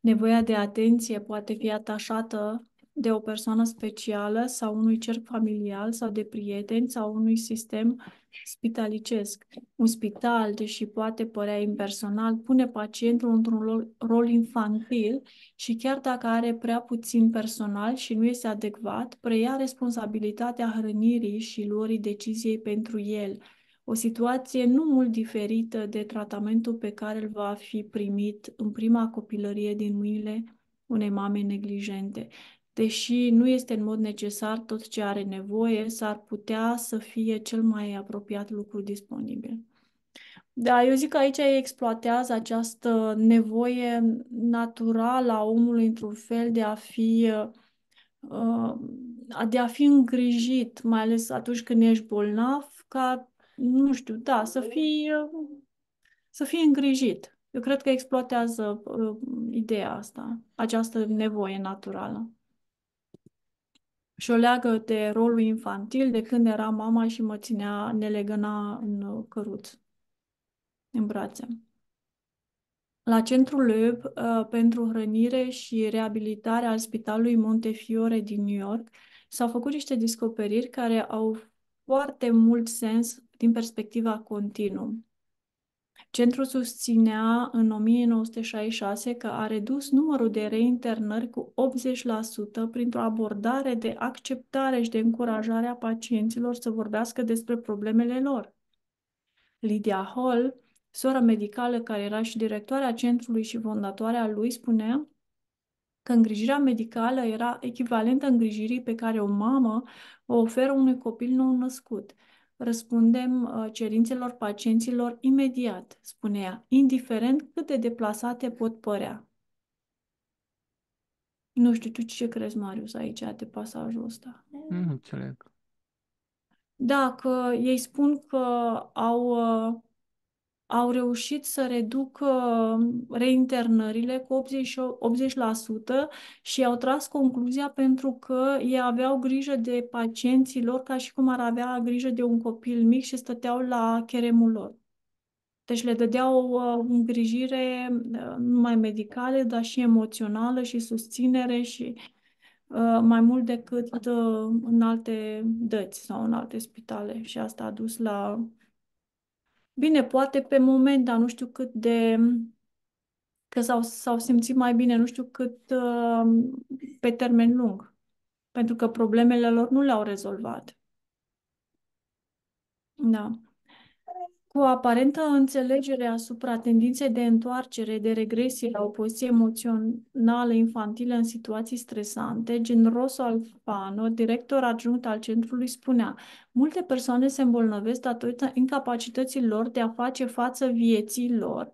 Nevoia de atenție poate fi atașată de o persoană specială sau unui cerc familial sau de prieteni sau unui sistem spitalicesc. Un spital, deși poate părea impersonal, pune pacientul într-un rol infantil și chiar dacă are prea puțin personal și nu este adecvat, preia responsabilitatea hrănirii și luării deciziei pentru el. O situație nu mult diferită de tratamentul pe care îl va fi primit în prima copilărie din mâinile unei mame neglijente deși nu este în mod necesar tot ce are nevoie, s-ar putea să fie cel mai apropiat lucru disponibil. Da, eu zic că aici ei exploatează această nevoie naturală a omului într-un fel de a fi uh, de a fi îngrijit, mai ales atunci când ești bolnav, ca, nu știu, da, să fii, să fii îngrijit. Eu cred că exploatează uh, ideea asta, această nevoie naturală și o leagă de rolul infantil de când era mama și mă ținea, ne legăna în uh, căruț, în brațe. La centrul LEB uh, pentru hrănire și reabilitare al Spitalului Montefiore din New York s-au făcut niște descoperiri care au foarte mult sens din perspectiva continuum. Centrul susținea în 1966 că a redus numărul de reinternări cu 80% printr-o abordare de acceptare și de încurajare a pacienților să vorbească despre problemele lor. Lydia Hall, sora medicală care era și directoarea centrului și fondatoarea lui, spunea că îngrijirea medicală era echivalentă îngrijirii pe care o mamă o oferă unui copil nou născut – răspundem uh, cerințelor pacienților imediat, spune ea, indiferent cât de deplasate pot părea. Nu știu, tu ce crezi, Marius, aici, de pasajul ăsta? Nu înțeleg. Da, ei spun că au uh, au reușit să reducă uh, reinternările cu 80% și au tras concluzia pentru că ei aveau grijă de pacienții lor ca și cum ar avea grijă de un copil mic și stăteau la cheremul lor. Deci le dădeau uh, îngrijire uh, numai medicală, dar și emoțională și susținere și mai mult decât în alte dăți sau în alte spitale și asta a dus la Bine, poate pe moment, dar nu știu cât de... că s-au, s-au simțit mai bine, nu știu cât uh, pe termen lung. Pentru că problemele lor nu le-au rezolvat. Da cu aparentă înțelegere asupra tendinței de întoarcere, de regresie la o poziție emoțională infantilă în situații stresante, generoso Alfano, director adjunct al centrului, spunea Multe persoane se îmbolnăvesc datorită incapacității lor de a face față vieții lor.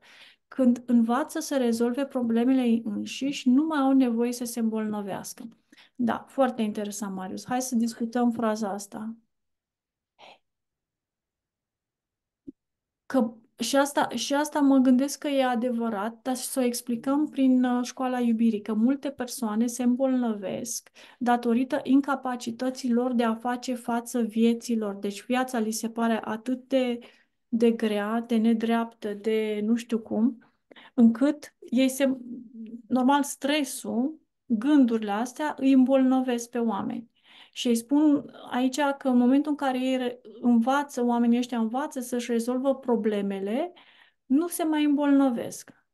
Când învață să rezolve problemele înșiși, nu mai au nevoie să se îmbolnăvească. Da, foarte interesant, Marius. Hai să discutăm fraza asta. Că și asta, și asta mă gândesc că e adevărat, dar să o explicăm prin uh, școala iubirii, că multe persoane se îmbolnăvesc datorită incapacității lor de a face față vieților. Deci viața li se pare atât de, de grea, de nedreaptă, de nu știu cum, încât ei se... Normal, stresul, gândurile astea îi îmbolnăvesc pe oameni. Și îi spun aici că în momentul în care ei învață, oamenii ăștia învață să-și rezolvă problemele, nu se mai îmbolnăvesc.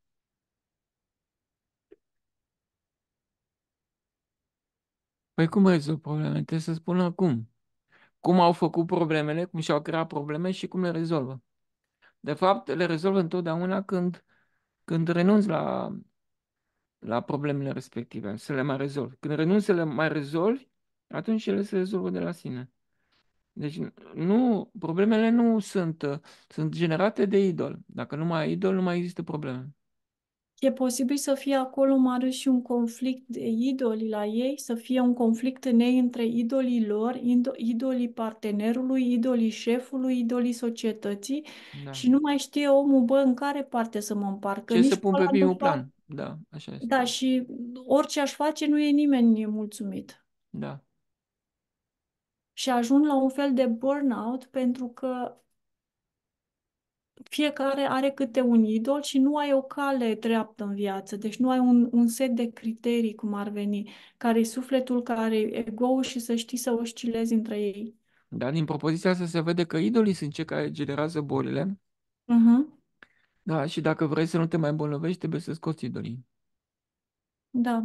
Păi cum rezolv probleme? Trebuie să spun acum. Cum au făcut problemele, cum și-au creat probleme și cum le rezolvă. De fapt, le rezolvă întotdeauna când, când renunți la, la problemele respective, să le mai rezolvi. Când renunți să le mai rezolvi, atunci ele se rezolvă de la sine. Deci nu, problemele nu sunt, uh, sunt generate de idol. Dacă nu mai ai idol, nu mai există probleme. E posibil să fie acolo mare și un conflict de idoli la ei, să fie un conflict în ei între idolii lor, idolii partenerului, idolii șefului, idolii societății da. și nu mai știe omul, bă, în care parte să mă împarcă? Ce să pun pe primul plan. Da, așa este. Da, și orice aș face, nu e nimeni mulțumit. Da și ajung la un fel de burnout pentru că fiecare are câte un idol și nu ai o cale dreaptă în viață, deci nu ai un, un set de criterii, cum ar veni, care e sufletul, care e ego și să știi să oscilezi între ei. Da, din propoziția asta se vede că idolii sunt cei care generează bolile. Uh-huh. Da, și dacă vrei să nu te mai îmbolnăvești, trebuie să scoți idolii. Da.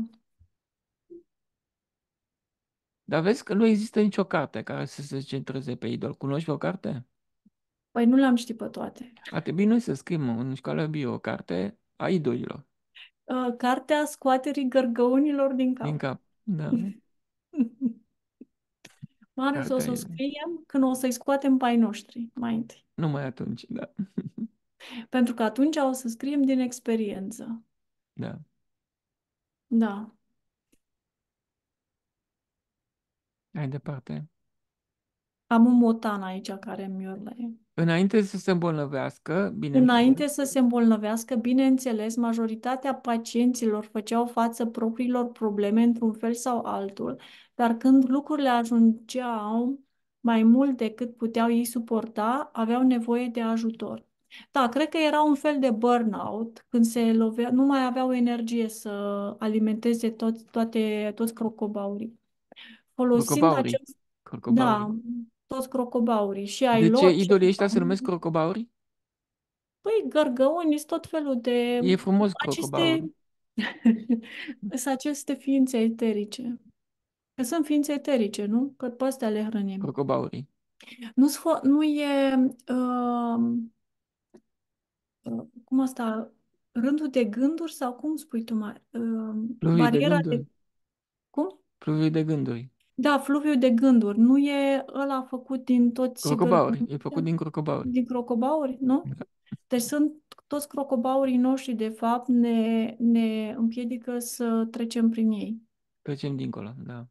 Dar vezi că nu există nicio carte care să se centreze pe idol. Cunoști o carte? Păi nu l-am ști pe toate. Ar trebui noi să scriem în școală bio o carte a idolilor. Ă, cartea scoaterii gărgăunilor din cap. Din cap, da. Marius, o să o scriem când o să-i scoatem pai noștri mai întâi. Numai atunci, da. Pentru că atunci o să scriem din experiență. Da. Da. Ai departe. Am un motan aici care îmi urlăie. Înainte să se îmbolnăvească, bine. Înainte să se îmbolnăvească, bineînțeles, majoritatea pacienților făceau față propriilor probleme într-un fel sau altul, dar când lucrurile ajungeau mai mult decât puteau ei suporta, aveau nevoie de ajutor. Da, cred că era un fel de burnout când se lovea, nu mai aveau energie să alimenteze toți, toate, toți crocobaurii folosind crocobaurii. acest... Crocobaurii. Da, toți crocobaurii. Și ai De ce idolii ăștia se numesc crocobaurii? Păi gărgăuni, sunt tot felul de... E frumos aceste... sunt aceste ființe eterice. Sunt ființe eterice, nu? Că pe astea le hrănim. Crocobaurii. Nu, nu e... Uh, cum asta? Rândul de gânduri sau cum spui tu? Uh, um, Pluvii bariera de, de Cum? Pluvii de gânduri. Da, fluviu de gânduri. Nu e ăla făcut din toți... Crocobauri. E făcut din crocobauri. Din crocobauri, nu? Da. Deci sunt toți crocobaurii noștri, de fapt, ne, ne împiedică să trecem prin ei. Trecem dincolo, da.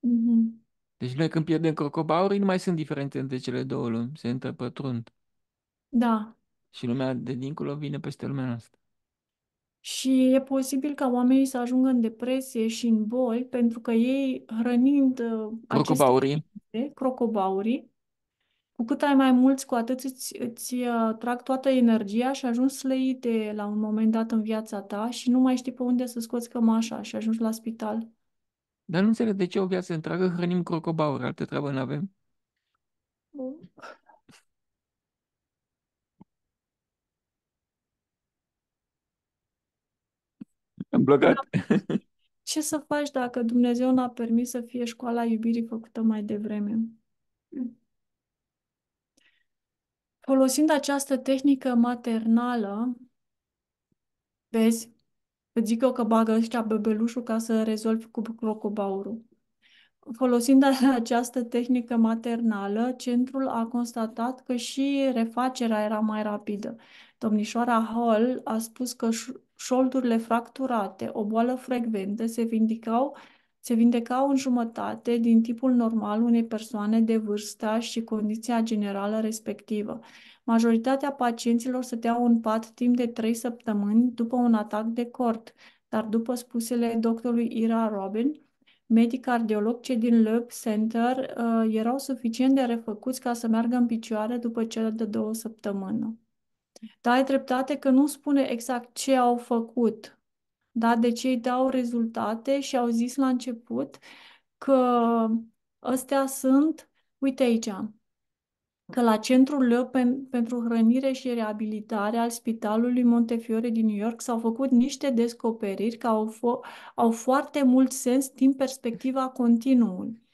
Mm-hmm. Deci noi când pierdem crocobaurii, nu mai sunt diferențe între cele două luni. se întrepătrund. Da. Și lumea de dincolo vine peste lumea noastră. Și e posibil ca oamenii să ajungă în depresie și în boli, pentru că ei, hrănind uh, crocobaurii, aceste crocobaurii cu cât ai mai mulți, cu atât îți, îți uh, trag toată energia și ajungi slăite de la un moment dat în viața ta și nu mai știi pe unde să scoți cămașa și ajungi la spital. Dar nu înțeleg de ce o viață întreagă hrănim crocobauri, altă treabă nu avem. Bun. Oh. Am blocat. Ce să faci dacă Dumnezeu n-a permis să fie școala iubirii făcută mai devreme? Folosind această tehnică maternală, vezi, îți zic eu că bagă ăștia bebelușul ca să rezolvi cu crocobaurul. Folosind această tehnică maternală, centrul a constatat că și refacerea era mai rapidă. Domnișoara Hall a spus că șoldurile fracturate, o boală frecventă, se vindicau se vindecau în jumătate din tipul normal unei persoane de vârsta și condiția generală respectivă. Majoritatea pacienților stăteau în pat timp de 3 săptămâni după un atac de cort, dar după spusele doctorului Ira Robin, medic cardiolog ce din Loeb Center uh, erau suficient de refăcuți ca să meargă în picioare după cele de două săptămâni. Dar ai dreptate că nu spune exact ce au făcut. Da? Deci îi dau rezultate și au zis la început că astea sunt, uite aici, că la centrul lor pen, pentru hrănire și reabilitare al Spitalului Montefiore din New York s-au făcut niște descoperiri care au, fo- au foarte mult sens din perspectiva continuului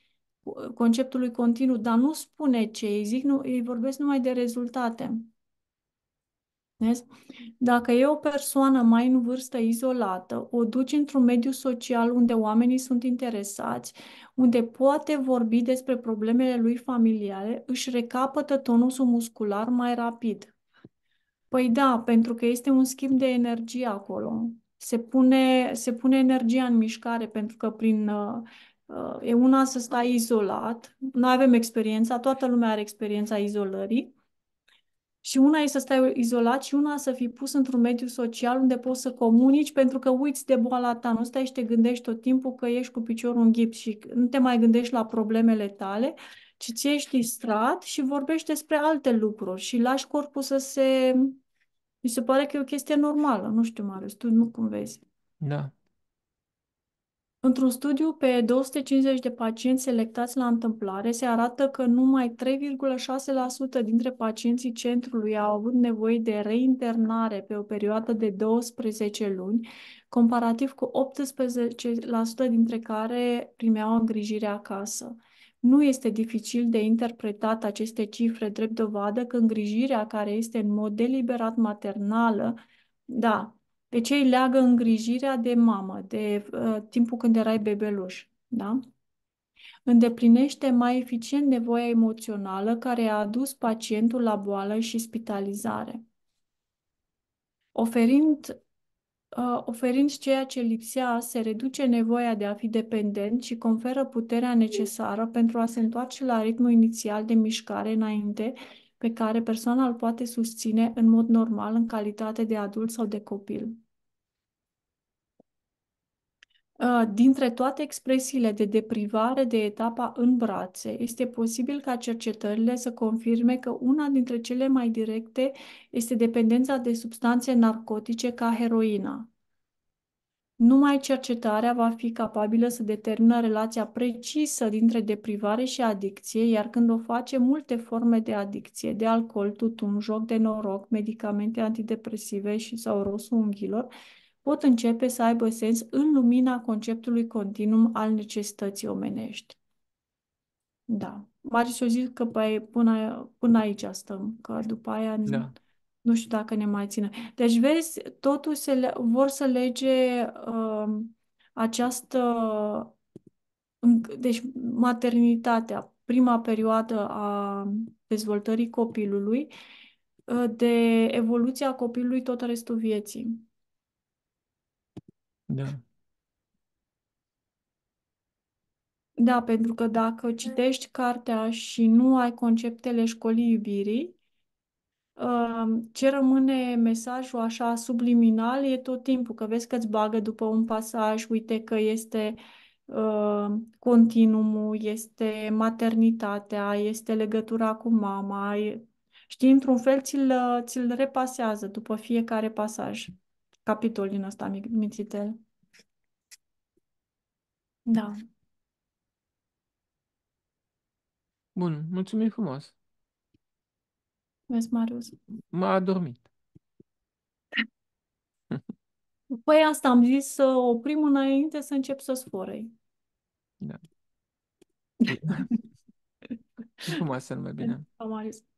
conceptului continuu, dar nu spune ce ei zic, nu, ei vorbesc numai de rezultate. Dacă e o persoană mai în vârstă izolată, o duci într-un mediu social unde oamenii sunt interesați, unde poate vorbi despre problemele lui familiale, își recapătă tonusul muscular mai rapid. Păi da, pentru că este un schimb de energie acolo. Se pune, se pune energia în mișcare, pentru că prin, uh, e una să stai izolat. Noi avem experiența, toată lumea are experiența izolării și una e să stai izolat și una să fii pus într-un mediu social unde poți să comunici pentru că uiți de boala ta, nu stai și te gândești tot timpul că ești cu piciorul în ghips și nu te mai gândești la problemele tale, ci ți ești distrat și vorbești despre alte lucruri și lași corpul să se... Mi se pare că e o chestie normală, nu știu, Marius, tu nu cum vezi. Da, Într-un studiu pe 250 de pacienți selectați la întâmplare, se arată că numai 3,6% dintre pacienții centrului au avut nevoie de reinternare pe o perioadă de 12 luni, comparativ cu 18% dintre care primeau îngrijire acasă. Nu este dificil de interpretat aceste cifre drept dovadă că îngrijirea care este în mod deliberat maternală, da, de ce îi leagă îngrijirea de mamă, de uh, timpul când erai bebeluș, da? Îndeplinește mai eficient nevoia emoțională care a adus pacientul la boală și spitalizare. Oferind, uh, oferind ceea ce lipsea, se reduce nevoia de a fi dependent și conferă puterea necesară pentru a se întoarce la ritmul inițial de mișcare înainte pe care persoana îl poate susține în mod normal în calitate de adult sau de copil. Uh, dintre toate expresiile de deprivare de etapa în brațe, este posibil ca cercetările să confirme că una dintre cele mai directe este dependența de substanțe narcotice ca heroina. Numai cercetarea va fi capabilă să determină relația precisă dintre deprivare și adicție, iar când o face, multe forme de adicție, de alcool, tutun, joc de noroc, medicamente antidepresive și sau rosul unghiilor pot începe să aibă sens în lumina conceptului continuum al necesității omenești. Da. Marius, eu zic că pe, păi, până, până aici stăm, că după aia da. nu știu dacă ne mai ține. Deci, vezi, totul se le, vor să lege uh, această. Deci, maternitatea, prima perioadă a dezvoltării copilului, uh, de evoluția copilului tot restul vieții. Da. Da, pentru că dacă citești cartea și nu ai conceptele școlii iubirii, uh, ce rămâne mesajul așa subliminal e tot timpul, că vezi că îți bagă după un pasaj, uite că este uh, continuumul, este maternitatea, este legătura cu mama, știi, într-un fel ți-l, ți-l repasează după fiecare pasaj capitol din ăsta mic, mixitel. Da. Bun, mulțumim frumos. Vezi, Marius. M-a adormit. Păi asta am zis să oprim înainte să încep să sforăi. Da. Cum să nu mai bine? Marius.